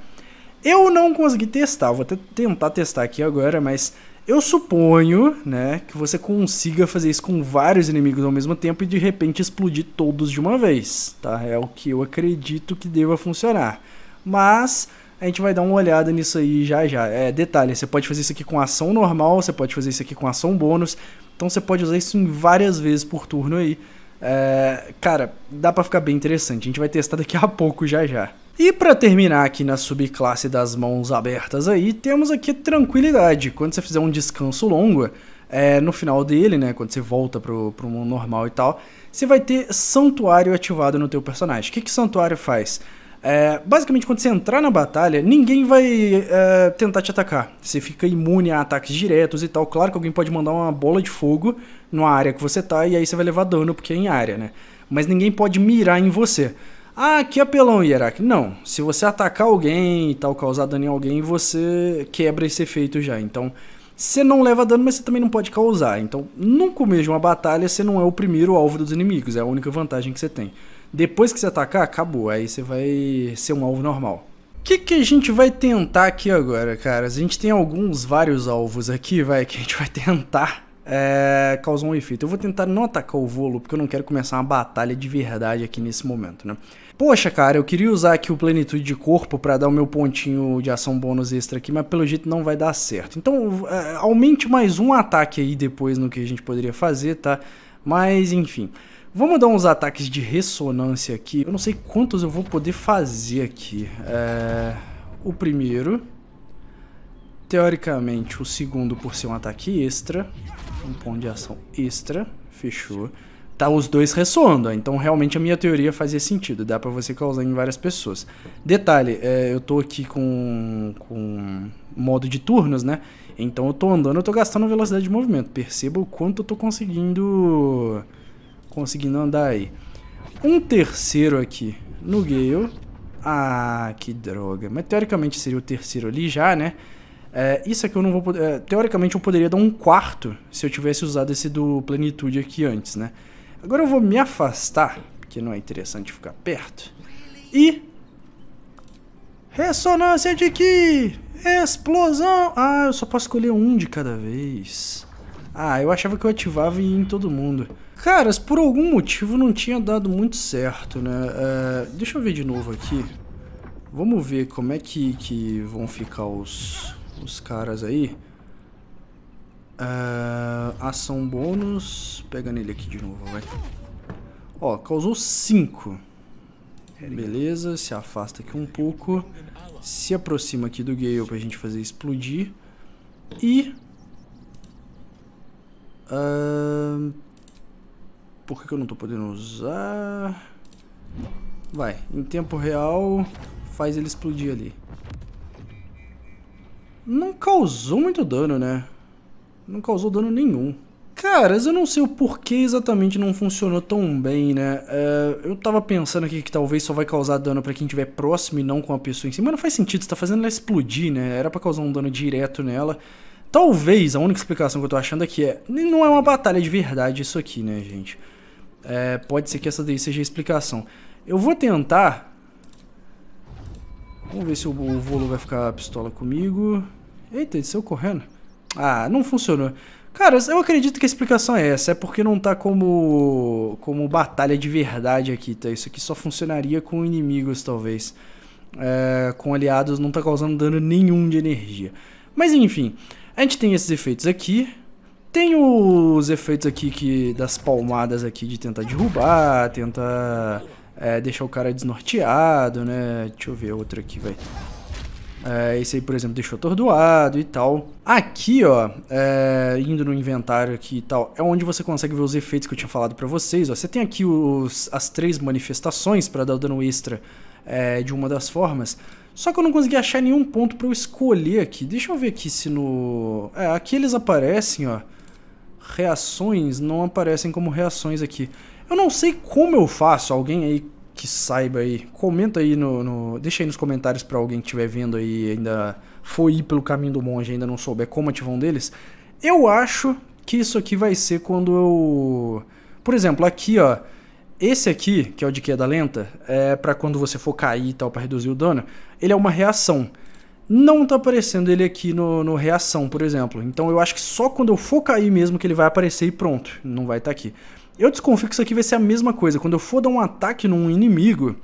S1: Eu não consegui testar, vou até tentar testar aqui agora, mas eu suponho, né, que você consiga fazer isso com vários inimigos ao mesmo tempo e de repente explodir todos de uma vez, tá? É o que eu acredito que deva funcionar. Mas a gente vai dar uma olhada nisso aí já já. É, detalhe, você pode fazer isso aqui com ação normal, você pode fazer isso aqui com ação bônus, então você pode usar isso em várias vezes por turno aí. É, cara, dá para ficar bem interessante. A gente vai testar daqui a pouco já já. E para terminar aqui na subclasse das mãos abertas aí, temos aqui tranquilidade. Quando você fizer um descanso longo, é, no final dele, né, quando você volta pro, pro mundo normal e tal, você vai ter santuário ativado no teu personagem. O que que santuário faz? É, basicamente, quando você entrar na batalha, ninguém vai é, tentar te atacar. Você fica imune a ataques diretos e tal. Claro que alguém pode mandar uma bola de fogo numa área que você tá, e aí você vai levar dano, porque é em área, né? Mas ninguém pode mirar em você. Ah, que é apelão, Hierarque. Não. Se você atacar alguém e tal, causar dano em alguém, você quebra esse efeito já. Então, você não leva dano, mas você também não pode causar. Então, nunca começo uma batalha, você não é o primeiro alvo dos inimigos. É a única vantagem que você tem. Depois que você atacar, acabou. Aí você vai ser um alvo normal. O que, que a gente vai tentar aqui agora, cara? A gente tem alguns, vários alvos aqui, vai, que a gente vai tentar é, causar um efeito. Eu vou tentar não atacar o volo, porque eu não quero começar uma batalha de verdade aqui nesse momento, né? Poxa, cara, eu queria usar aqui o plenitude de corpo para dar o meu pontinho de ação bônus extra aqui, mas pelo jeito não vai dar certo. Então, é, aumente mais um ataque aí depois no que a gente poderia fazer, tá? Mas, enfim. Vamos dar uns ataques de ressonância aqui. Eu não sei quantos eu vou poder fazer aqui. É... O primeiro. Teoricamente, o segundo por ser um ataque extra. Um ponto de ação extra. Fechou tá os dois ressoando. Então realmente a minha teoria fazia sentido, dá para você causar em várias pessoas. Detalhe, é, eu tô aqui com, com modo de turnos, né? Então eu tô andando, eu tô gastando velocidade de movimento. Perceba o quanto eu tô conseguindo conseguindo andar aí. Um terceiro aqui no Gale. Ah, que droga. Mas teoricamente seria o terceiro ali já, né? É, isso aqui é eu não vou poder... É, teoricamente eu poderia dar um quarto se eu tivesse usado esse do Plenitude aqui antes, né? Agora eu vou me afastar, porque não é interessante ficar perto. E... Ressonância de Ki! Explosão! Ah, eu só posso escolher um de cada vez. Ah, eu achava que eu ativava em todo mundo. Caras, por algum motivo não tinha dado muito certo, né? Uh, deixa eu ver de novo aqui. Vamos ver como é que, que vão ficar os, os caras aí. Uh, ação bônus. Pega nele aqui de novo, vai. Ó, causou 5. Beleza, se afasta aqui um pouco. Se aproxima aqui do Gale pra gente fazer explodir. E... Uh, por que, que eu não tô podendo usar? Vai, em tempo real, faz ele explodir ali. Não causou muito dano, né? Não causou dano nenhum. Caras, eu não sei o porquê exatamente não funcionou tão bem, né? Uh, eu tava pensando aqui que talvez só vai causar dano para quem estiver próximo e não com a pessoa em cima. Si. Mas não faz sentido, você tá fazendo ela explodir, né? Era para causar um dano direto nela. Talvez, a única explicação que eu tô achando aqui é... Não é uma batalha de verdade isso aqui, né, gente? É, pode ser que essa daí seja a explicação. Eu vou tentar... Vamos ver se o, o Volo vai ficar pistola comigo. Eita, ele saiu correndo. Ah, não funcionou. Cara, eu acredito que a explicação é essa. É porque não tá como, como batalha de verdade aqui, tá? Isso aqui só funcionaria com inimigos, talvez. É, com aliados não tá causando dano nenhum de energia. Mas enfim, a gente tem esses efeitos aqui. Tem os efeitos aqui que das palmadas aqui de tentar derrubar, tentar é, deixar o cara desnorteado, né? Deixa eu ver outra aqui, vai. É, esse aí, por exemplo, deixou atordoado e tal. Aqui, ó, é, indo no inventário aqui e tal, é onde você consegue ver os efeitos que eu tinha falado para vocês. Ó. Você tem aqui os, as três manifestações para dar o dano extra é, de uma das formas. Só que eu não consegui achar nenhum ponto para eu escolher aqui. Deixa eu ver aqui se no... É, aqui eles aparecem, ó. Reações não aparecem como reações aqui. Eu não sei como eu faço. Alguém aí que saiba aí, comenta aí no, no deixa aí nos comentários para alguém que estiver vendo aí ainda foi ir pelo caminho do monge ainda não souber como ativar um deles. Eu acho que isso aqui vai ser quando eu, por exemplo, aqui ó, esse aqui que é o de queda lenta é para quando você for cair e tal para reduzir o dano. Ele é uma reação. Não tá aparecendo ele aqui no, no reação, por exemplo. Então eu acho que só quando eu for cair mesmo que ele vai aparecer e pronto. Não vai estar tá aqui. Eu desconfio que isso aqui vai ser a mesma coisa. Quando eu for dar um ataque num inimigo,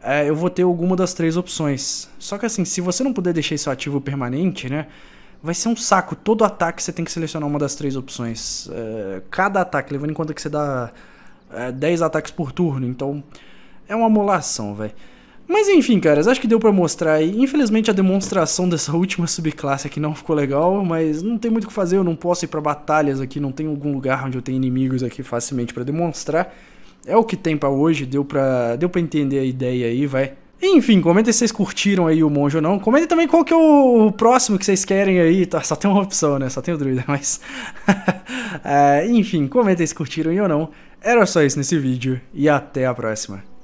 S1: é, eu vou ter alguma das três opções. Só que assim, se você não puder deixar isso ativo permanente, né? Vai ser um saco. Todo ataque você tem que selecionar uma das três opções. É, cada ataque, levando em conta que você dá é, 10 ataques por turno. Então, é uma molação, velho. Mas enfim, caras, acho que deu para mostrar aí. Infelizmente a demonstração dessa última subclasse aqui não ficou legal, mas não tem muito o que fazer, eu não posso ir para batalhas aqui, não tem algum lugar onde eu tenho inimigos aqui facilmente para demonstrar. É o que tem para hoje, deu para deu pra entender a ideia aí, vai. Enfim, comenta se vocês curtiram aí o monge ou não. Comenta também qual que é o próximo que vocês querem aí. Tá, só tem uma opção, né? Só tem o druida, mas... uh, enfim, comenta se curtiram aí ou não. Era só isso nesse vídeo e até a próxima.